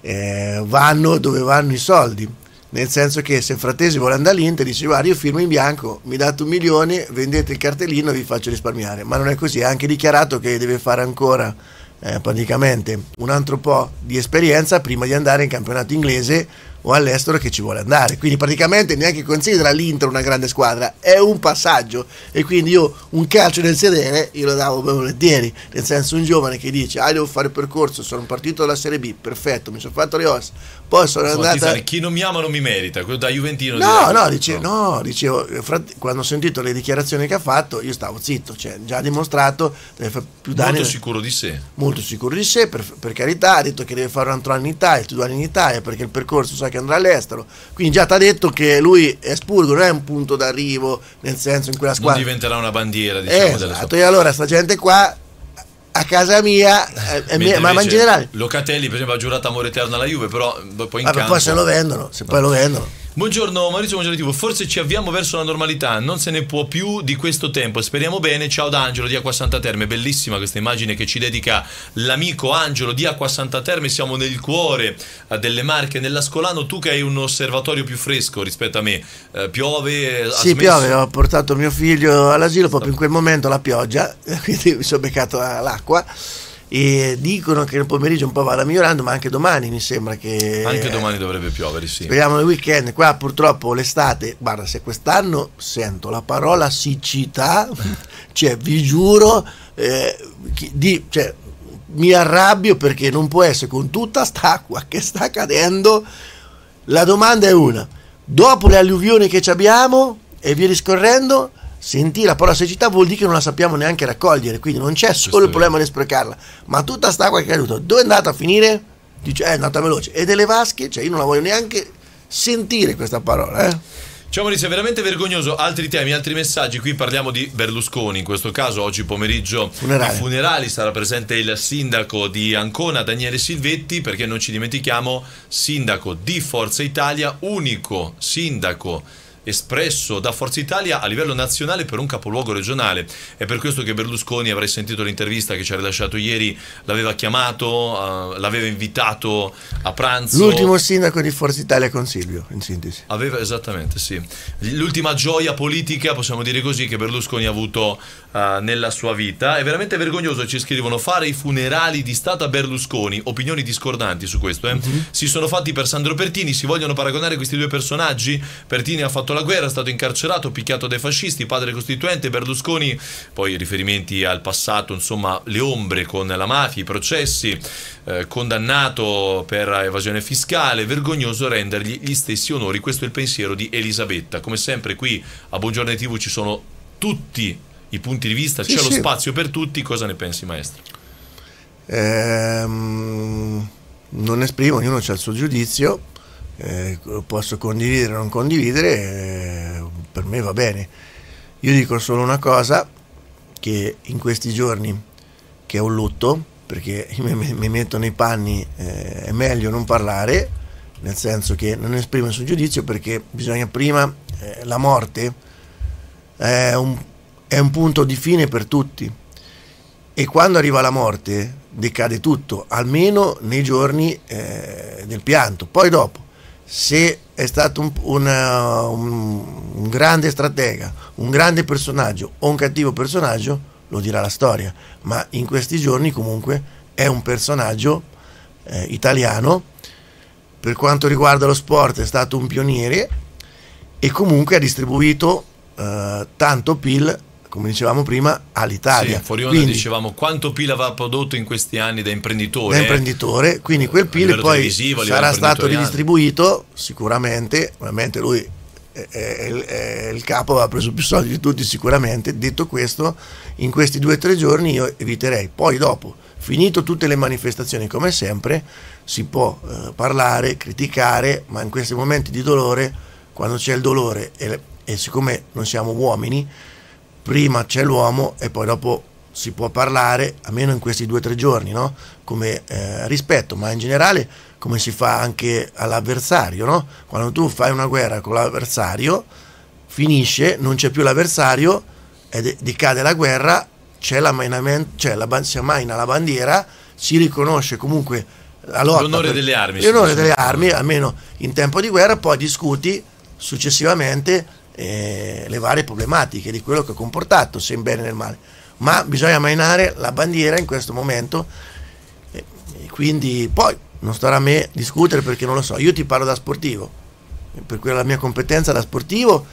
eh, vanno dove vanno i soldi nel senso che se Frattesi vuole andare all'Inter dice guarda io firmo in bianco mi date un milione vendete il cartellino e vi faccio risparmiare ma non è così ha anche dichiarato che deve fare ancora eh, praticamente un altro po' di esperienza prima di andare in campionato inglese o all'estero che ci vuole andare. Quindi praticamente neanche considera l'Inter una grande squadra, è un passaggio e quindi io un calcio nel sedere io lo davo ben volentieri, nel senso un giovane che dice ah devo fare il percorso, sono partito dalla Serie B, perfetto, mi sono fatto le ossa, poi sono Scusa, andata... Tizia, chi non mi ama non mi merita, quello da Juventino... No, no, dice, no, dicevo, eh, frate, quando ho sentito le dichiarazioni che ha fatto io stavo zitto, cioè già dimostrato... fare Più danni, molto sicuro di sé. Molto sicuro di sé, per, per carità, ha detto che deve fare un altro anno in Italia, due anni in Italia, perché il percorso sa che andrà all'estero. Quindi già ti ha detto che lui è Spurgo, non è un punto d'arrivo, nel senso in cui la squadra... Non diventerà una bandiera, diciamo. Eh, esatto, e allora sta gente qua a casa mia, eh, eh, eh mia ma in generale. Locatelli, per esempio, ha giurato amore eterno alla Juve, però poi in Vabbè, campo... poi se lo vendono, se poi lo vendono. Buongiorno Maurizio, buongiorno TV. Forse ci avviamo verso la normalità, non se ne può più di questo tempo. Speriamo bene. Ciao da Angelo di Acqua Santa Terme, bellissima questa immagine che ci dedica l'amico Angelo di Acqua Santa Terme. Siamo nel cuore eh, delle Marche, nell'Ascolano. Tu che hai un osservatorio più fresco rispetto a me. Eh, piove? Eh, sì, piove. Ho portato mio figlio all'asilo proprio in quel momento la pioggia, <laughs> quindi mi sono beccato eh, l'acqua e dicono che nel pomeriggio un po' vada migliorando, ma anche domani mi sembra che... Anche domani dovrebbe piovere, sì. Speriamo nel weekend, qua purtroppo l'estate, guarda se quest'anno sento la parola siccità, <laughs> cioè vi giuro, eh, di, cioè, mi arrabbio perché non può essere con tutta st'acqua che sta cadendo, la domanda è una, dopo le alluvioni che abbiamo e via discorrendo sentire la parola siccità vuol dire che non la sappiamo neanche raccogliere, quindi non c'è solo il problema di sprecarla, ma tutta sta acqua che è caduta, dove è andata a finire? Dice, eh, è andata veloce. E delle vasche, cioè io non la voglio neanche sentire questa parola, eh. Ciao Maurizio, è veramente vergognoso. Altri temi, altri messaggi. Qui parliamo di Berlusconi. In questo caso, oggi pomeriggio Funerale. funerali sarà presente il sindaco di Ancona, Daniele Silvetti, perché non ci dimentichiamo, sindaco di Forza Italia, unico sindaco espresso da Forza Italia a livello nazionale per un capoluogo regionale. È per questo che Berlusconi, avrei sentito l'intervista che ci ha rilasciato ieri, l'aveva chiamato, uh, l'aveva invitato a pranzo. L'ultimo sindaco di Forza Italia con Silvio, in sintesi. Aveva, esattamente, sì. L'ultima gioia politica, possiamo dire così, che Berlusconi ha avuto uh, nella sua vita. È veramente vergognoso, ci scrivono, fare i funerali di Stato a Berlusconi. Opinioni discordanti su questo. Eh? Mm -hmm. Si sono fatti per Sandro Pertini, si vogliono paragonare questi due personaggi. Pertini ha fatto fatto la guerra, è stato incarcerato, picchiato dai fascisti, padre costituente, Berlusconi, poi riferimenti al passato, insomma le ombre con la mafia, i processi, eh, condannato per evasione fiscale, vergognoso rendergli gli stessi onori, questo è il pensiero di Elisabetta. Come sempre qui a Buongiorno TV ci sono tutti i punti di vista, sì, c'è sì. lo spazio per tutti, cosa ne pensi maestro? Ehm, non esprimo, ognuno ha il suo giudizio eh, posso condividere o non condividere, eh, per me va bene. Io dico solo una cosa, che in questi giorni, che è un lutto, perché <laughs> mi, mi metto nei panni, eh, è meglio non parlare, nel senso che non esprimo il suo giudizio, perché bisogna prima, eh, la morte è un, è un punto di fine per tutti. E quando arriva la morte decade tutto, almeno nei giorni eh, del pianto. Poi dopo, se è stato un, una, eh, un, un, grande stratega, un grande personaggio o un cattivo personaggio, lo dirà la storia, ma in questi giorni comunque è un personaggio eh, italiano, per quanto riguarda lo sport è stato un pioniere e comunque ha distribuito eh, tanto PIL come dicevamo prima, all'Italia. Sì, fuori quindi, dicevamo quanto PIL aveva prodotto in questi anni da imprenditore. Da imprenditore, quindi quel PIL poi sarà stato ridistribuito sicuramente, ovviamente lui è, è, è, il capo aveva preso più soldi di tutti sicuramente, detto questo, in questi due o tre giorni io eviterei. Poi dopo, finito tutte le manifestazioni come sempre, si può eh, parlare, criticare, ma in questi momenti di dolore, quando c'è il dolore e, e siccome non siamo uomini, prima c'è l'uomo e poi dopo si può parlare, almeno in questi due o tre giorni, no? come eh, rispetto, ma in generale come si fa anche all'avversario. No? Quando tu fai una guerra con l'avversario, finisce, non c'è più l'avversario, decade la guerra, c'è la, cioè la, si ammaina la bandiera, si riconosce comunque la lotta. L'onore delle armi. L'onore delle armi, almeno in tempo di guerra, poi discuti successivamente eh, le varie problematiche di quello che ha comportato, sia in bene che nel male. Ma bisogna mainare la bandiera in questo momento. E, eh, e quindi poi non starà a me discutere perché non lo so. Io ti parlo da sportivo, per cui la mia competenza da sportivo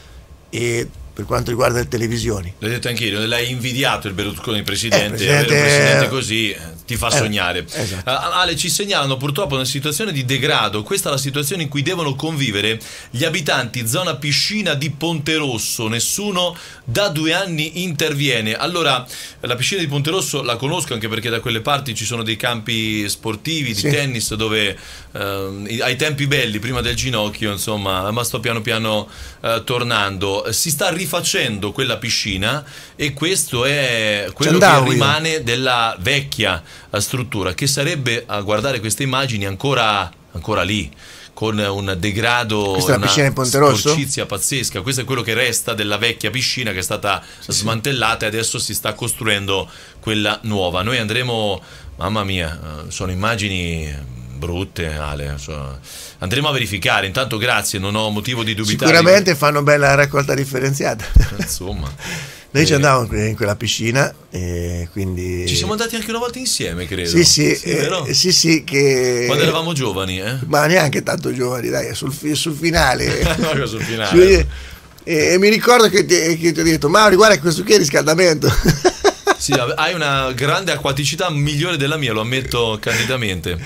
e per quanto riguarda le televisioni. L'ho detto anch'io, l'hai invidiato il Berlusconi presidente, eh, presidente, avere un presidente così eh, ti fa eh, sognare. Esatto. Uh, Ale, ci segnalano purtroppo una situazione di degrado, questa è la situazione in cui devono convivere gli abitanti zona piscina di Ponte Rosso, nessuno da due anni interviene. Allora, la piscina di Ponte Rosso la conosco anche perché da quelle parti ci sono dei campi sportivi, di sì. tennis, dove uh, ai tempi belli, prima del ginocchio, insomma, ma sto piano piano uh, tornando, si sta riflettendo rifacendo quella piscina e questo è quello che rimane della vecchia eh, struttura che sarebbe a guardare queste immagini ancora, ancora lì con un degrado, Questa una sporcizia pazzesca. Questo è quello che resta della vecchia piscina che è stata sì, smantellata sì. e adesso si sta costruendo quella nuova. Noi andremo, mamma mia, eh, sono immagini brutte, Ale. andremo a verificare. Intanto, grazie, non ho motivo di dubitare. Sicuramente fanno bella raccolta differenziata. Insomma. <laughs> Noi ci andavamo in quella piscina quindi... Ci siamo andati anche una volta insieme, credo. Sì, sì, sì, eh, sì, sì che... Quando eravamo giovani, eh? Ma neanche tanto giovani, dai, sul, sul finale. <laughs> Ecco, sul finale. Sul... E, mi ricordo che ti, che ti ho detto, Mauri, guarda questo qui è riscaldamento. sì, hai una grande acquaticità migliore della mia, lo ammetto candidamente.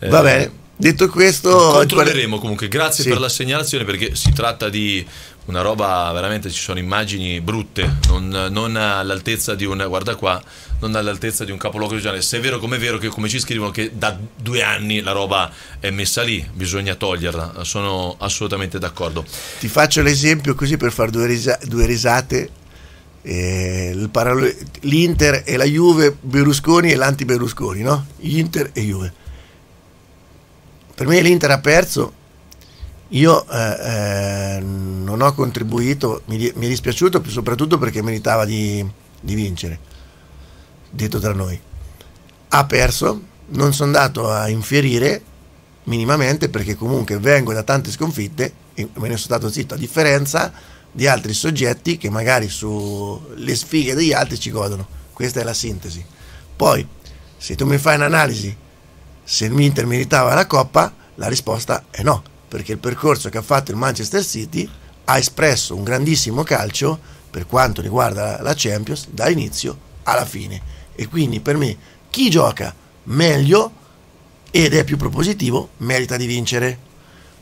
Eh, Va bene. Detto questo, controlleremo comunque. Grazie sì. per la segnalazione perché si tratta di una roba veramente. Ci sono immagini brutte, non, non all'altezza di un guarda qua, non all'altezza di un capoluogo regionale. Se è vero come è vero, che come ci scrivono, che da due anni la roba è messa lì, bisogna toglierla. Sono assolutamente d'accordo. Ti faccio l'esempio così per fare due, risa due risate eh, l'Inter e la Juve, Berlusconi e l'anti-Berlusconi, no? Inter e Juve per me l'Inter ha perso, io eh, eh non ho contribuito, mi, mi, è dispiaciuto soprattutto perché meritava di, di vincere, detto tra noi. Ha perso, non sono andato a infierire minimamente perché comunque vengo da tante sconfitte e me ne sono stato zitto, a differenza di altri soggetti che magari sulle sfighe degli altri ci godono. Questa è la sintesi. Poi, se tu mi fai un'analisi se l'Inter meritava la Coppa, la risposta è no, perché il percorso che ha fatto il Manchester City ha espresso un grandissimo calcio per quanto riguarda la Champions da inizio alla fine. E quindi per me chi gioca meglio ed è più propositivo merita di vincere.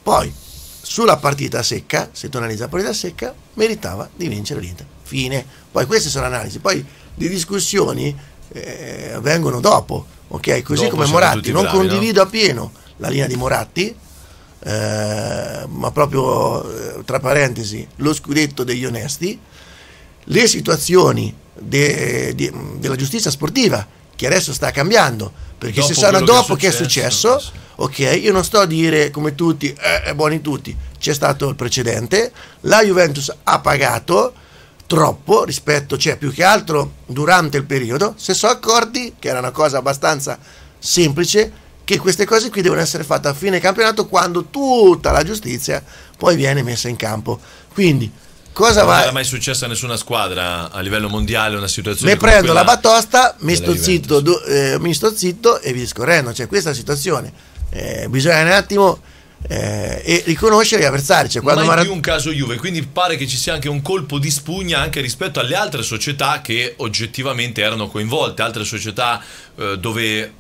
Poi sulla partita secca, se tu analizzi la partita secca, meritava di vincere l'Inter. Fine. Poi queste sono analisi, poi le discussioni eh, vengono dopo ok? Così Dopo come Moratti, non bravi, condivido no? appieno la linea di Moratti, eh, ma proprio eh, tra parentesi lo scudetto degli onesti, le situazioni de, de, della giustizia sportiva che adesso sta cambiando, perché dopo se sanno dopo che è successo, che è successo ok, io non sto a dire come tutti, eh, buoni tutti, c'è stato il precedente, la Juventus ha pagato, troppo rispetto, cioè più che altro durante il periodo, se sono accordi, che era una cosa abbastanza semplice, che queste cose qui devono essere fatte a fine campionato quando tutta la giustizia poi viene messa in campo. Quindi cosa va? Non è mai successa a nessuna squadra a livello mondiale una situazione. Ne prendo la batosta, mi sto, zitto, eh, mi sto zitto e vi discorrendo. Cioè questa situazione eh, bisogna un attimo eh, e riconoscere e avversari. Cioè, quando non è Marat- più un caso Juve, quindi pare che ci sia anche un colpo di spugna anche rispetto alle altre società che oggettivamente erano coinvolte, altre società eh, dove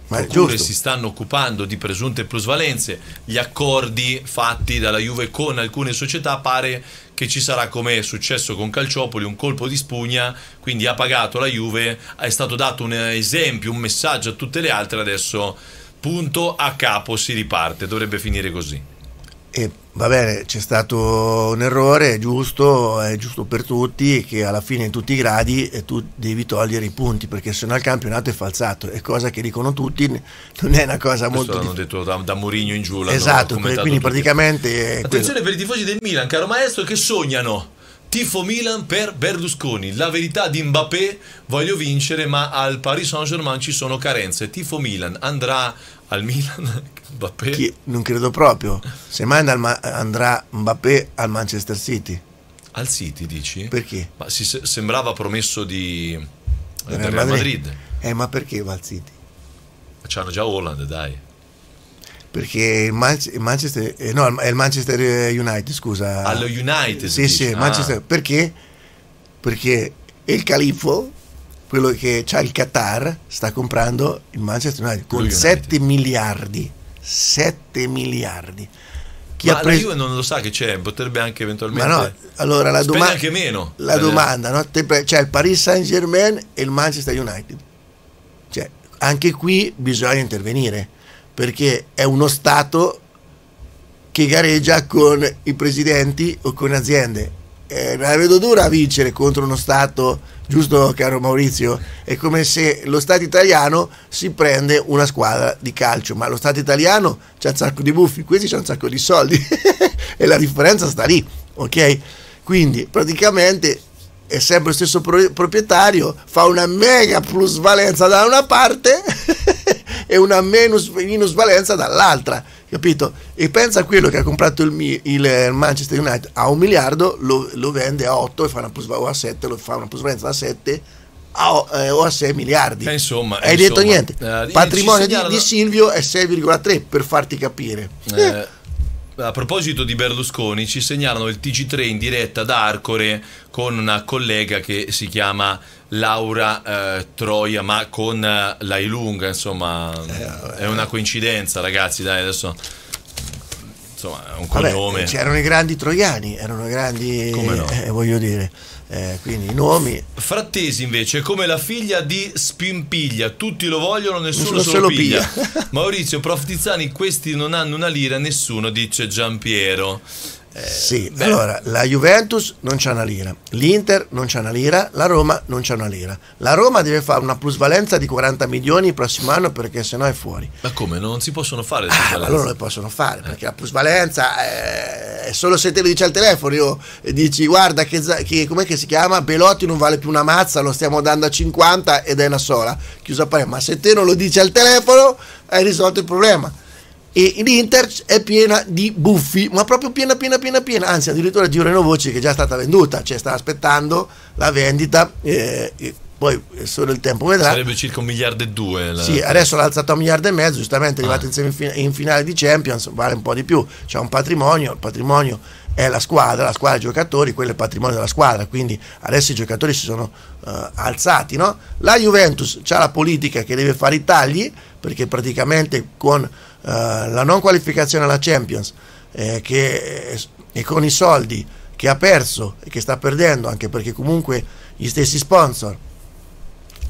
si stanno occupando di presunte plusvalenze, gli accordi fatti dalla Juve con alcune società pare che ci sarà come è successo con Calciopoli un colpo di spugna, quindi ha pagato la Juve, è stato dato un esempio, un messaggio a tutte le altre adesso punto a capo si riparte, dovrebbe finire così. E va bene, c'è stato un errore, è giusto, è giusto per tutti, che alla fine in tutti i gradi eh, tu devi togliere i punti, perché se no il campionato è falsato, è cosa che dicono tutti, non è una cosa Questo molto... Questo l'hanno detto da, da Mourinho in giù. Esatto, quindi tutti. praticamente... Eh, Attenzione quello. per i tifosi del Milan, caro maestro, che sognano. Tifo Milan per Berlusconi. La verità di Mbappé, voglio vincere, ma al Paris Saint-Germain ci sono carenze. Tifo Milan andrà al Milan Mbappé? Chi, non credo proprio. Semmai andrà Mbappé al Manchester City. Al City dici? Perché? Ma si sembrava promesso di eh, Real Madrid. Madrid. Eh, ma perché va al City? Ma c'hanno già Holland, dai. Perché il, Man il Manchester, eh, no, è il Manchester eh, United, scusa. Allo United? Sì, sì, ah. Perché? Perché il califfo, quello che ha il Qatar, sta comprando il Manchester United con United. 7 miliardi. 7 miliardi. Chi Ma preso... Juve non lo sa che c'è, potrebbe anche eventualmente... Ma no, allora la domanda... anche meno. La cioè, domanda, no? C'è cioè, il Paris Saint-Germain e il Manchester United. Cioè, anche qui bisogna intervenire, perché è uno Stato che gareggia con i presidenti o con aziende eh, la vedo dura a vincere contro uno Stato, giusto caro Maurizio? È come se lo Stato italiano si prende una squadra di calcio, ma lo Stato italiano c'ha un sacco di buffi, questi c'ha un sacco di soldi <laughs> e la differenza sta lì, ok? Quindi praticamente è sempre lo stesso pro- proprietario, fa una mega plusvalenza da una parte <laughs> e una minus, minusvalenza dall'altra capito? E pensa a quello che ha comprato il, il eh, Manchester United a un miliardo, lo, lo vende a 8 o a 7, lo fa una plusvalenza da 7 eh, o a, eh, a 6 miliardi. Eh, insomma, hai insomma, detto niente. Eh, Patrimonio segnalano... di, di, Silvio è 6,3 per farti capire. Eh a proposito di Berlusconi, ci segnalano il TG3 in diretta da Arcore con una collega che si chiama Laura eh, Troia, ma con eh, la Ilunga, insomma, eh, è una eh. coincidenza, ragazzi, dai, adesso insomma, è un cognome. Cioè, erano i grandi troiani, erano grandi, no? Eh, voglio dire. Eh, quindi i nomi. Frattesi invece, come la figlia di Spimpiglia, tutti lo vogliono, nessuno, nessuno lo piglia. piglia. <laughs> Maurizio Prof Tizzani, questi non hanno una lira, nessuno, dice Giampiero sì, eh, beh. allora la Juventus non c'ha una lira, l'Inter non c'ha una lira, la Roma non c'ha una lira. La Roma deve fare una plusvalenza di 40 milioni il prossimo anno perché sennò è fuori. Ma come? Non si possono fare ah, le plusvalenze? Ah, loro le possono fare perché eh. la plusvalenza eh, è solo se te lo dici al telefono io, e dici guarda che, che com'è che si chiama? Belotti non vale più una mazza, lo stiamo dando a 50 ed è una sola. Chiusa parere, ma se te non lo dici al telefono hai risolto il problema e l'Inter è piena di buffi, ma proprio piena, piena, piena, piena. Anzi, addirittura Gireno Voci che è già stata venduta, cioè sta aspettando la vendita. Eh, poi solo il tempo vedrà. Sarebbe circa un miliardo e due. La... Sì, adesso l'ha alzato a un miliardo e mezzo, giustamente è ah. arrivato in, fin- in, finale di Champions, vale un po' di più. C'è un patrimonio, il patrimonio è la squadra, la squadra dei giocatori, quello è il patrimonio della squadra, quindi adesso i giocatori si sono uh, alzati. No? La Juventus ha la politica che deve fare i tagli, perché praticamente con eh, la non qualificazione alla Champions eh, che, eh, e con i soldi che ha perso e che sta perdendo anche perché comunque gli stessi sponsor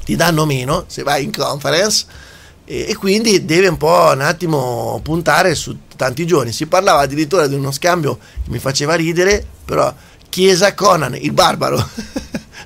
ti danno meno se vai in conference e, e quindi deve un po' un attimo puntare su tanti giorni si parlava addirittura di uno scambio che mi faceva ridere però Chiesa Conan il barbaro <laughs>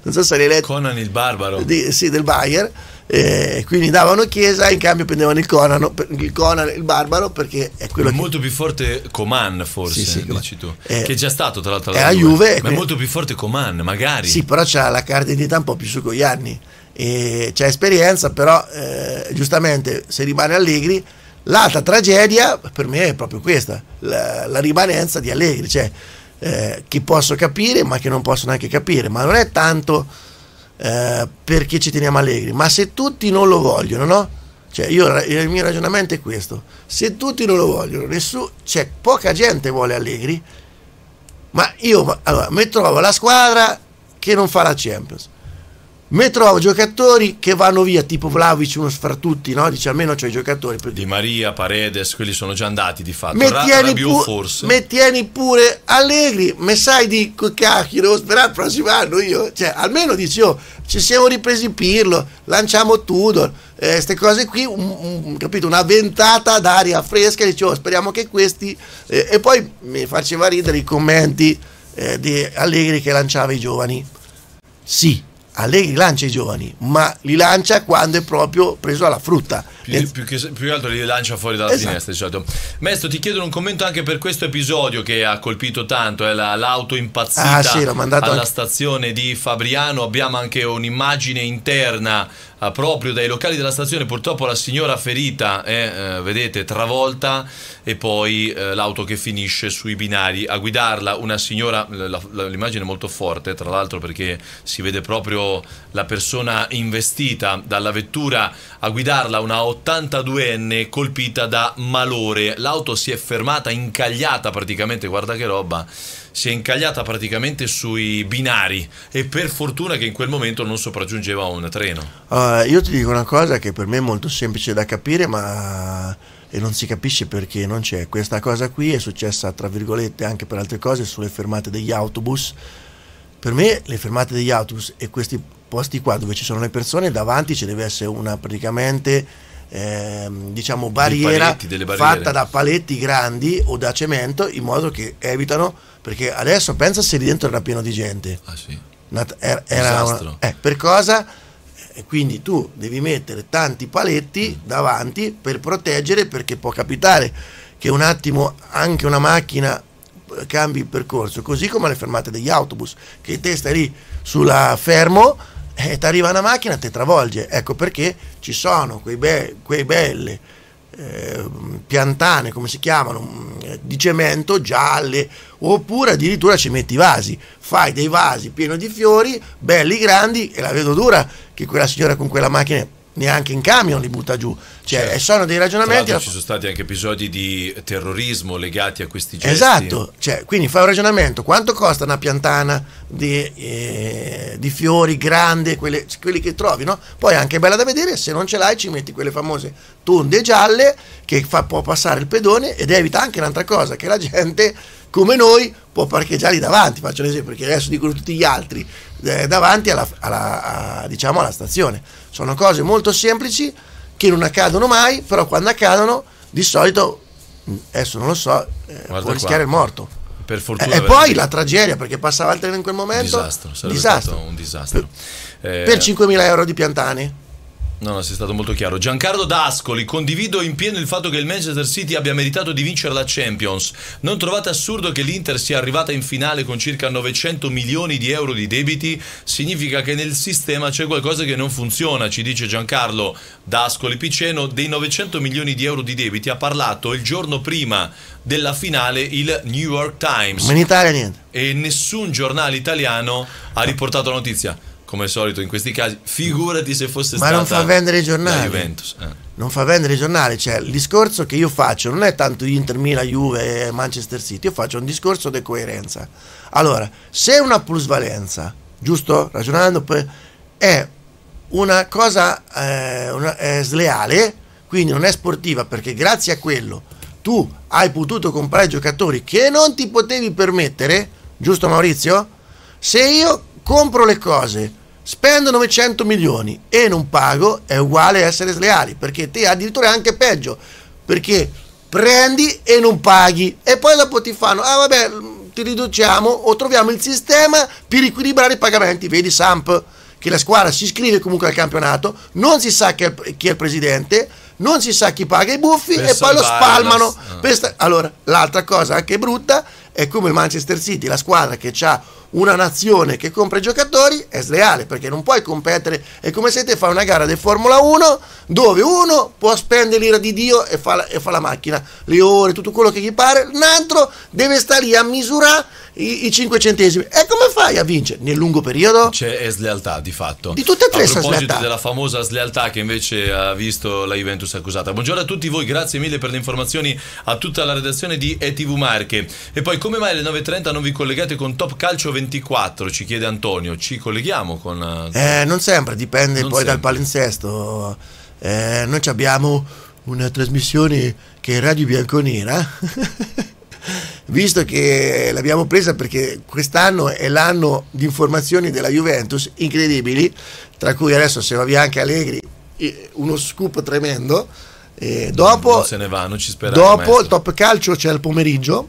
non so se l'hai letto Conan il barbaro di, sì del Bayer eh, quindi davano Chiesa in cambio prendevano il Conan, il, Conan, il Barbaro perché è quello è che... molto più forte Coman forse sì, sì, dici tu eh, che è già stato tra l'altro la Juve, ma quindi... è molto più forte Coman magari sì però c'ha la carta d'identità un po' più su con gli anni e c'è esperienza però eh, giustamente se rimane Allegri l'altra tragedia per me è proprio questa la, la rimanenza di Allegri cioè eh, che posso capire ma che non posso neanche capire ma non è tanto eh, perché ci teniamo allegri, ma se tutti non lo vogliono, no? Cioè io, il mio ragionamento è questo, se tutti non lo vogliono, nessuno, cioè poca gente vuole Allegri, ma io allora, mi trovo la squadra che non fa la Champions, mi trovo giocatori che vanno via, tipo Vlaovic, uno sfrattutti, no? Dice almeno c'ho i giocatori. Per... Di Maria, Paredes, quelli sono già andati di fatto. Mettieni, Rabiu, pu- pure Allegri, me sai di cacchio, devo sperare il prossimo anno io. Cioè, almeno dici, oh, ci siamo ripresi Pirlo, lanciamo Tudor, queste eh, cose qui, un, un, capito? Una ventata d'aria fresca, dici, oh, speriamo che questi... Eh, e poi mi faceva ridere i commenti eh, di Allegri che lanciava i giovani. Sì Allegri lancia i giovani, ma li lancia quando è proprio preso alla frutta più, e... più, che, più che altro li lancia fuori dalla esatto. finestra. Certo. Mesto, ti chiedono un commento anche per questo episodio che ha colpito tanto, è eh, l'auto impazzita ah, sì, alla anche. stazione di Fabriano. Abbiamo anche un'immagine interna eh, proprio dai locali della stazione. Purtroppo la signora ferita è, eh, eh, vedete, travolta e poi eh, l'auto che finisce sui binari. A guidarla una signora, l'immagine è molto forte, tra l'altro perché si vede proprio la persona investita dalla vettura a guidarla una 82enne colpita da malore. L'auto si è fermata, incagliata praticamente, guarda che roba, si è incagliata praticamente sui binari e per fortuna che in quel momento non sopraggiungeva un treno. Uh, io ti dico una cosa che per me è molto semplice da capire, ma e non si capisce perché non c'è. Questa cosa qui è successa, tra virgolette, anche per altre cose sulle fermate degli autobus. Per me le fermate degli autobus e questi posti qua dove ci sono le persone, davanti ci deve essere una praticamente ehm, diciamo barriera paletti, fatta da paletti grandi o da cemento in modo che evitano perché adesso pensa se lì dentro era pieno di gente ah, sì. era, era una, eh, per cosa eh, quindi tu devi mettere tanti paletti mm. davanti per proteggere perché può capitare che un attimo anche una macchina eh, cambi il percorso così come le fermate degli autobus che te stai lì sulla fermo e eh, ti arriva una macchina e ti travolge. Ecco perché ci sono quei, be quei belli eh, piantane, come si chiamano, mm, di cemento gialle, oppure addirittura ci metti i vasi, fai dei vasi pieni di fiori, belli grandi e la vedo dura che quella signora con quella macchina neanche in camion li butta giù. Cioè, certo. sono dei ragionamenti. ci sono stati anche episodi di terrorismo legati a questi gesti. Esatto, cioè, quindi fai un ragionamento: quanto costa una piantana di, eh, di fiori grande, quelle, quelli che trovi? No? Poi è anche bella da vedere, se non ce l'hai, ci metti quelle famose tunde gialle che fa, può passare il pedone ed evita anche un'altra cosa, che la gente come noi può parcheggiare davanti. Faccio un esempio, perché adesso dicono tutti gli altri eh, davanti alla, alla, a, diciamo, alla stazione sono cose molto semplici che non accadono mai, però quando accadono di solito, mm, adesso non lo so, eh, può qua. rischiare il morto. Per fortuna. Eh, e poi la tragedia, perché passava il treno in quel momento. Disastro, sarebbe disastro. un disastro. Per, eh. per 5.000 euro di piantani. No, no, sei stato molto chiaro. Giancarlo D'Ascoli, condivido in pieno il fatto che il Manchester City abbia meritato di vincere la Champions. Non trovate assurdo che l'Inter sia arrivata in finale con circa 900 milioni di euro di debiti? Significa che nel sistema c'è qualcosa che non funziona, ci dice Giancarlo D'Ascoli Piceno. Dei 900 milioni di euro di debiti ha parlato il giorno prima della finale il New York Times. Ma in Italia niente. E nessun giornale italiano ha riportato la notizia come al solito in questi casi, figurati se fosse Ma stata Ma non fa vendere i giornali. Juventus. Eh. Non fa vendere i giornali, cioè il discorso che io faccio non è tanto Inter, Milan, Juve e Manchester City, io faccio un discorso di coerenza. Allora, se una plusvalenza, giusto? Ragionando, è una cosa eh, una, eh, sleale, quindi non è sportiva perché grazie a quello tu hai potuto comprare giocatori che non ti potevi permettere, giusto Maurizio? Se io compro le cose spendo 900 milioni e non pago è uguale a essere sleali, perché te addirittura è anche peggio, perché prendi e non paghi e poi dopo ti fanno, ah vabbè, mm, ti riduciamo o troviamo il sistema per equilibrare i pagamenti, vedi Samp che la squadra si iscrive comunque al campionato, non si sa chi è, chi è il presidente, non si sa chi paga i buffi per e poi lo spalmano. La... Ah. Sta... Allora, l'altra cosa anche brutta è come il Manchester City, la squadra che ha una nazione che compra i giocatori è sleale perché non puoi competere. È come se te fai una gara di Formula 1 dove uno può spendere l'ira di Dio e fa, la, e fa la macchina, le ore, tutto quello che gli pare, un altro deve stare lì a misurare i, i 5 centesimi. E come fai a vincere? Nel lungo periodo? C'è slealtà di fatto. Di tutte e tre A proposito della famosa slealtà che invece ha visto la Juventus accusata. Buongiorno a tutti voi, grazie mille per le informazioni a tutta la redazione di ETV Marche. E poi come mai alle 9.30 non vi collegate con Top Calcio 20? 24 ci chiede Antonio, ci colleghiamo con... Eh, eh non sempre, dipende non poi sempre. dal palinsesto. Eh, noi abbiamo una trasmissione che è Radio Bianconera, <laughs> visto che l'abbiamo presa perché quest'anno è l'anno di informazioni della Juventus incredibili, tra cui adesso se va via anche Allegri, uno scoop tremendo. E dopo, non se ne va, non ci speriamo. Dopo il top calcio c'è il pomeriggio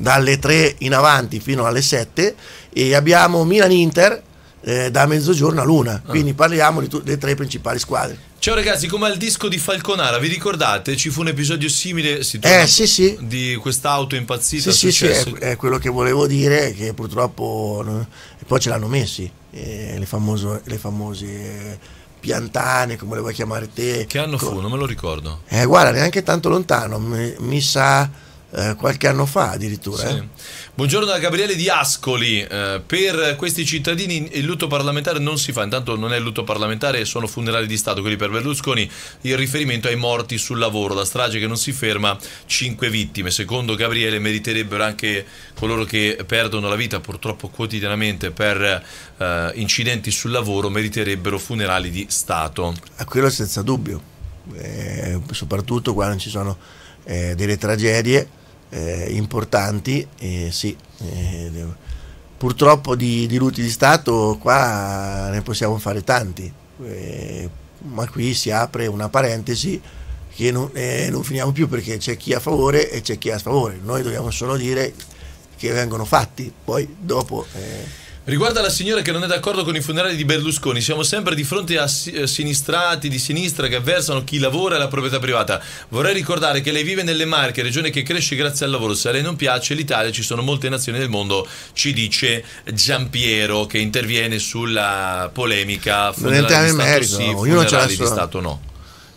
dalle 3 in avanti fino alle 7 e abbiamo Milan-Inter eh, da mezzogiorno a luna, ah. quindi parliamo delle tre principali squadre. Ciao ragazzi, come al disco di Falconara, vi ricordate? Ci fu un episodio simile eh, sì, sì. di quest'auto impazzita? Sì, sì, è, è, quello che volevo dire, che purtroppo no, poi ce l'hanno messi, eh, le, famoso, le famose piantane, come le vuoi chiamare te. Che anno fu? Non me lo ricordo. Eh, guarda, neanche tanto lontano, mi, mi sa eh, qualche anno fa addirittura. Sì. Eh? Buongiorno da Gabriele di Ascoli. Eh, per questi cittadini il lutto parlamentare non si fa, intanto non è il lutto parlamentare, sono funerali di Stato, quelli per Berlusconi. Il riferimento ai morti sul lavoro, la strage che non si ferma, 5 vittime. Secondo Gabriele meriterebbero anche coloro che perdono la vita purtroppo quotidianamente per eh, incidenti sul lavoro, meriterebbero funerali di Stato. A quello senza dubbio, eh, soprattutto quando ci sono delle tragedie eh, importanti, eh, sì, eh, purtroppo di, di lutti di Stato qua ne possiamo fare tanti, eh, ma qui si apre una parentesi che non, eh, non finiamo più perché c'è chi a favore e c'è chi a sfavore, noi dobbiamo solo dire che vengono fatti, poi dopo... Riguardo alla signora che non è d'accordo con i funerali di Berlusconi, siamo sempre di fronte a eh, sinistrati di sinistra che avversano chi lavora e la proprietà privata. Vorrei ricordare che lei vive nelle Marche, regione che cresce grazie al lavoro. Se a lei non piace l'Italia, ci sono molte nazioni del mondo, ci dice Giampiero che interviene sulla polemica funerali non di sì, ognuno di Stato no.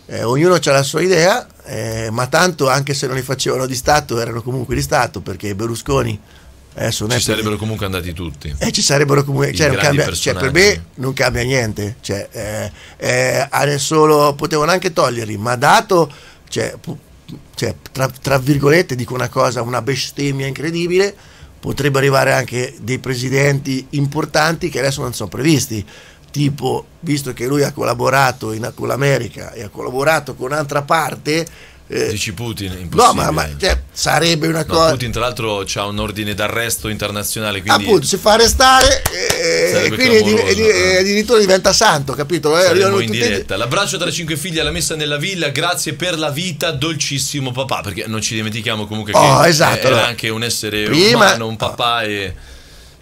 Eh, ognuno ha la sua idea, eh, ma tanto anche se non li facevano di Stato erano comunque di Stato perché Berlusconi Adesso eh, ci sarebbero per... comunque andati tutti. E eh, ci sarebbero comunque... Cioè, cambia, cioè, per me non cambia niente. Cioè, eh, eh, solo, potevano anche toglierli, ma dato... Cioè, cioè, tra, tra, virgolette dico una cosa, una bestemmia incredibile, Potrebbero arrivare anche dei presidenti importanti che adesso non sono previsti, tipo visto che lui ha collaborato in, con l'America e ha collaborato con un'altra parte eh, Dici Putin, impossibile. No, ma, ma cioè, sarebbe una no, cosa. Putin, tra l'altro, ha un ordine d'arresto internazionale. Quindi... Appunto, si fa arrestare eh, e quindi addirittura eh. diventa santo, capito? Eh, Saremo in diretta. L'abbraccio tra cinque figli alla messa nella villa. Grazie per la vita, dolcissimo papà. Perché non ci dimentichiamo comunque che oh, esatto, era allora. anche un essere Prima... umano, un papà. E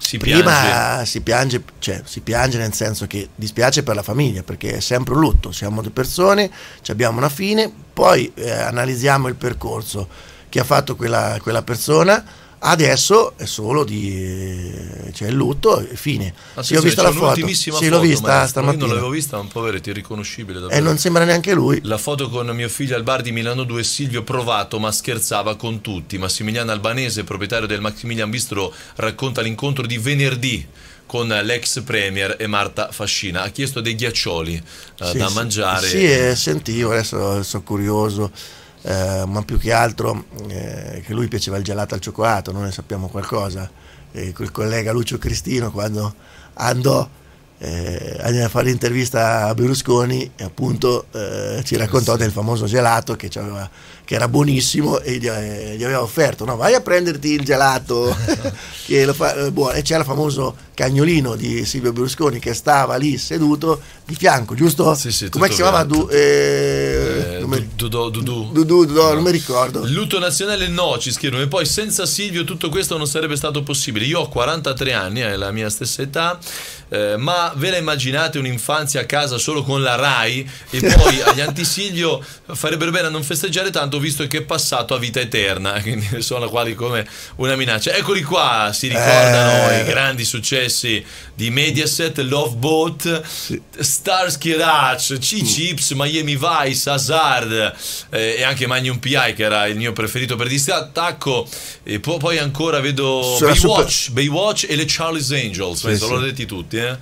si prima piange. Si, piange, cioè, si piange nel senso che dispiace per la famiglia perché è sempre un lutto, siamo delle persone, abbiamo una fine, poi eh, analizziamo il percorso che ha fatto quella, quella persona Adesso è solo di c'è il lutto e fine. Ah, sì, sì, ho visto la foto. Sì, foto, l'ho vista maestro. stamattina. Io non l'avevo vista, ma un poveretto, irriconoscibile davvero. E non sembra neanche lui. La foto con mio figlio al bar di Milano 2 Silvio Provato, ma scherzava con tutti. Massimiliano Albanese, proprietario del Maximilian Bistro, racconta l'incontro di venerdì con l'ex premier e Marta Fascina. Ha chiesto dei ghiaccioli uh, sì, da mangiare. Sì, eh, sentivo, adesso sono curioso. Eh, ma più che altro eh, che lui piaceva il gelato al cioccolato, noi ne sappiamo qualcosa. E col collega Lucio Cristino quando andò eh, a fare l'intervista a Berlusconi appunto eh, ci raccontò del famoso gelato che, aveva, che era buonissimo e gli, eh, gli, aveva offerto no vai a prenderti il gelato <laughs> che lo fa, eh, buono. e c'era il famoso cagnolino di Silvio Berlusconi che stava lì seduto di fianco giusto? Sì, sì, come si chiamava? Du, eh, Dudu, Dudu, non mi ricordo. Lutto nazionale no, ci scrivono. E poi senza Silvio tutto questo non sarebbe stato possibile. Io ho 43 anni, è la mia stessa età. Eh, ma ve la immaginate un'infanzia a casa solo con la RAI e poi agli <laughs> antisilvio farebbero bene a non festeggiare tanto visto che è passato a vita eterna <laughs> quindi sono quali come una minaccia eccoli qua si ricordano eh. i grandi successi di Mediaset Love Boat sì. Starsky Ratch C-Chips mm. Miami Vice Azar Hazard eh, e anche Magnum PI che era il mio preferito per distacco e po poi ancora vedo Baywatch, super... Baywatch e le Charlie's Angels, sì, penso sì. l'ho detti tutti eh?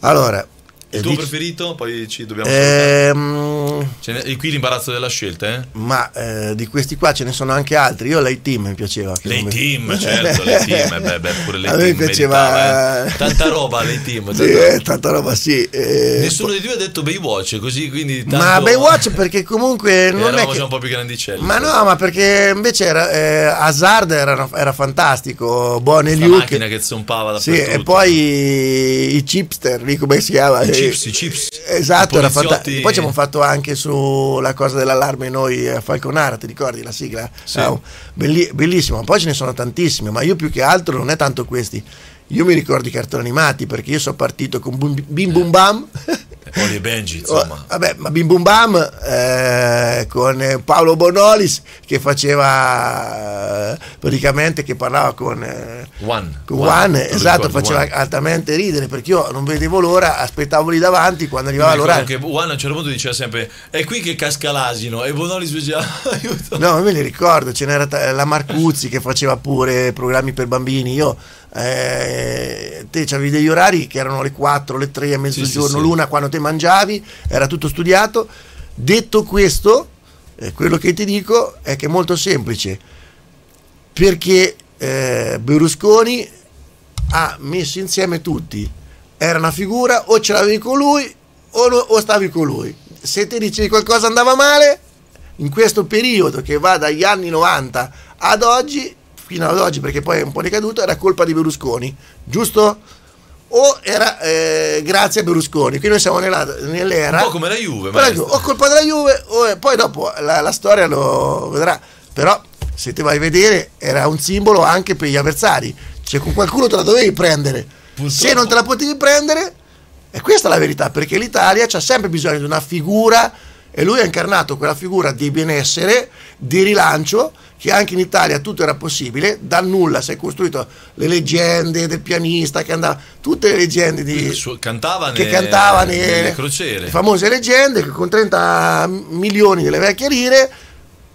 allora il tuo dici... preferito? Poi ci dobbiamo ehm... E qui l'imbarazzo della scelta, eh? Ma eh, di questi qua ce ne sono anche altri. Io lei team mi piaceva. Lei team, <laughs> certo, lei team, eh, beh, beh, pure lei A team. Me piaceva... Meritava, eh. eh. Tanta roba lei team. Sì, tanta... Eh, tanta roba, sì. Eh... Nessuno di due ha detto Baywatch, così quindi... Tanto... Ma Baywatch perché comunque... non era che... un po' più grandicelli. Ma no, ma perché invece era, Hazard era, era fantastico, Bonelli. La Luke. macchina che zompava da sì, e poi i chipster, lì come si chiama? I chips, i chips. Esatto, era fantastico. Poi ci abbiamo fatto anche sulla cosa dell'allarme noi a eh, Falconara, ti ricordi la sigla? Sì. No, ah, bellissimo, poi ce ne sono tantissime, ma io più che altro non è tanto questi, io mi ricordo i cartoni animati perché io sono partito con Bim Bum Bam. Eh, Oli e Benji, <laughs> oh, insomma. Vabbè, ma Bim Bum Bam eh, con Paolo Bonolis che faceva eh, praticamente che parlava con eh, Juan. Con Juan, esatto, faceva Juan. altamente ridere perché io non vedevo l'ora, aspettavo lì davanti quando arrivava l'ora. Anche Juan a un certo punto diceva sempre "È qui che casca l'asino" e Bonolis diceva ah, "Aiuto". No, me li ricordo, ce n'era la Marcuzzi che faceva pure programmi per bambini. Io eh, te avevi degli orari che erano le 4, le 3, a mezzogiorno, sì, sì, l'una quando te mangiavi, era tutto studiato. Detto questo, eh, quello che ti dico è che è molto semplice, perché eh, Berlusconi ha messo insieme tutti, era una figura o ce l'avevi con lui o, no, o stavi con lui. Se ti dicevi qualcosa andava male, in questo periodo che va dagli anni 90 ad oggi fino ad oggi, perché poi è un po' decaduto, era colpa di Berlusconi, giusto? o era eh, grazie a Berlusconi. Qui noi siamo nella, nell'era. Un po' come la Juve, ma. O colpa della Juve, o, poi dopo la, la, storia lo vedrà. Però se te vai a vedere, era un simbolo anche per gli avversari. Cioè, con qualcuno te la dovevi prendere. Purtroppo. Se non te la potevi prendere, e questa è la verità, perché l'Italia c'ha sempre bisogno di una figura e lui ha incarnato quella figura di benessere, di rilancio, che anche in Italia tutto era possibile, dal nulla si è costruito le leggende del pianista che andava, tutte le leggende di, cantava che cantavano nelle crociere, famose leggende che con 30 milioni delle vecchie lire,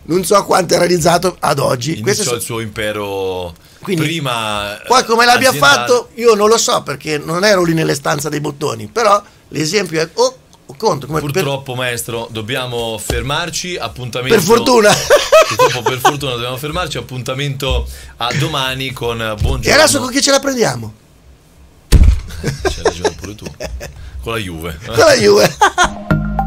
non so quanto è realizzato ad oggi. Questo è il suo impero quindi, prima poi come l'abbia aziendale. fatto io non lo so perché non ero lì nelle stanze dei bottoni però l'esempio è oh, Conto, Purtroppo, per... maestro, dobbiamo fermarci. Appuntamento. Per fortuna! Purtroppo, per fortuna, dobbiamo fermarci. Appuntamento a domani con Buongiorno. E adesso con chi ce la prendiamo? C'hai ragione pure tu. Con la Juve. Con la Juve. <laughs>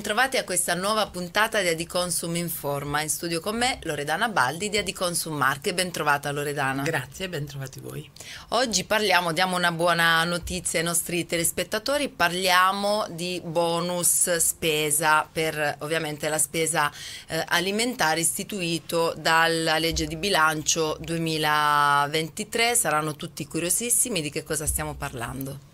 bentrovati a questa nuova puntata di Adiconsum Informa. In studio con me Loredana Baldi di Adiconsum Marche. Bentrovata Loredana. Grazie, bentrovati voi. Oggi parliamo, diamo una buona notizia ai nostri telespettatori, parliamo di bonus spesa per ovviamente la spesa eh, alimentare istituito dalla legge di bilancio 2023. Saranno tutti curiosissimi di che cosa stiamo parlando.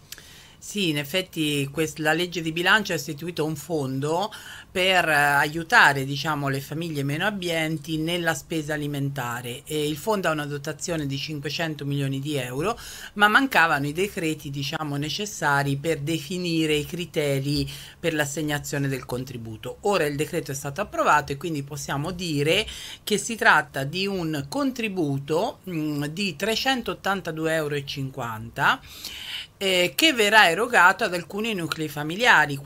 Sì, in effetti quest- la legge di bilancio ha istituito un fondo per eh, aiutare diciamo, le famiglie meno abbienti nella spesa alimentare. E il fondo ha una dotazione di 500 milioni di euro, ma mancavano i decreti diciamo, necessari per definire i criteri per l'assegnazione del contributo. Ora il decreto è stato approvato e quindi possiamo dire che si tratta di un contributo mh, mm, di 382,50 euro eh, che verrà erogato ad alcuni nuclei familiari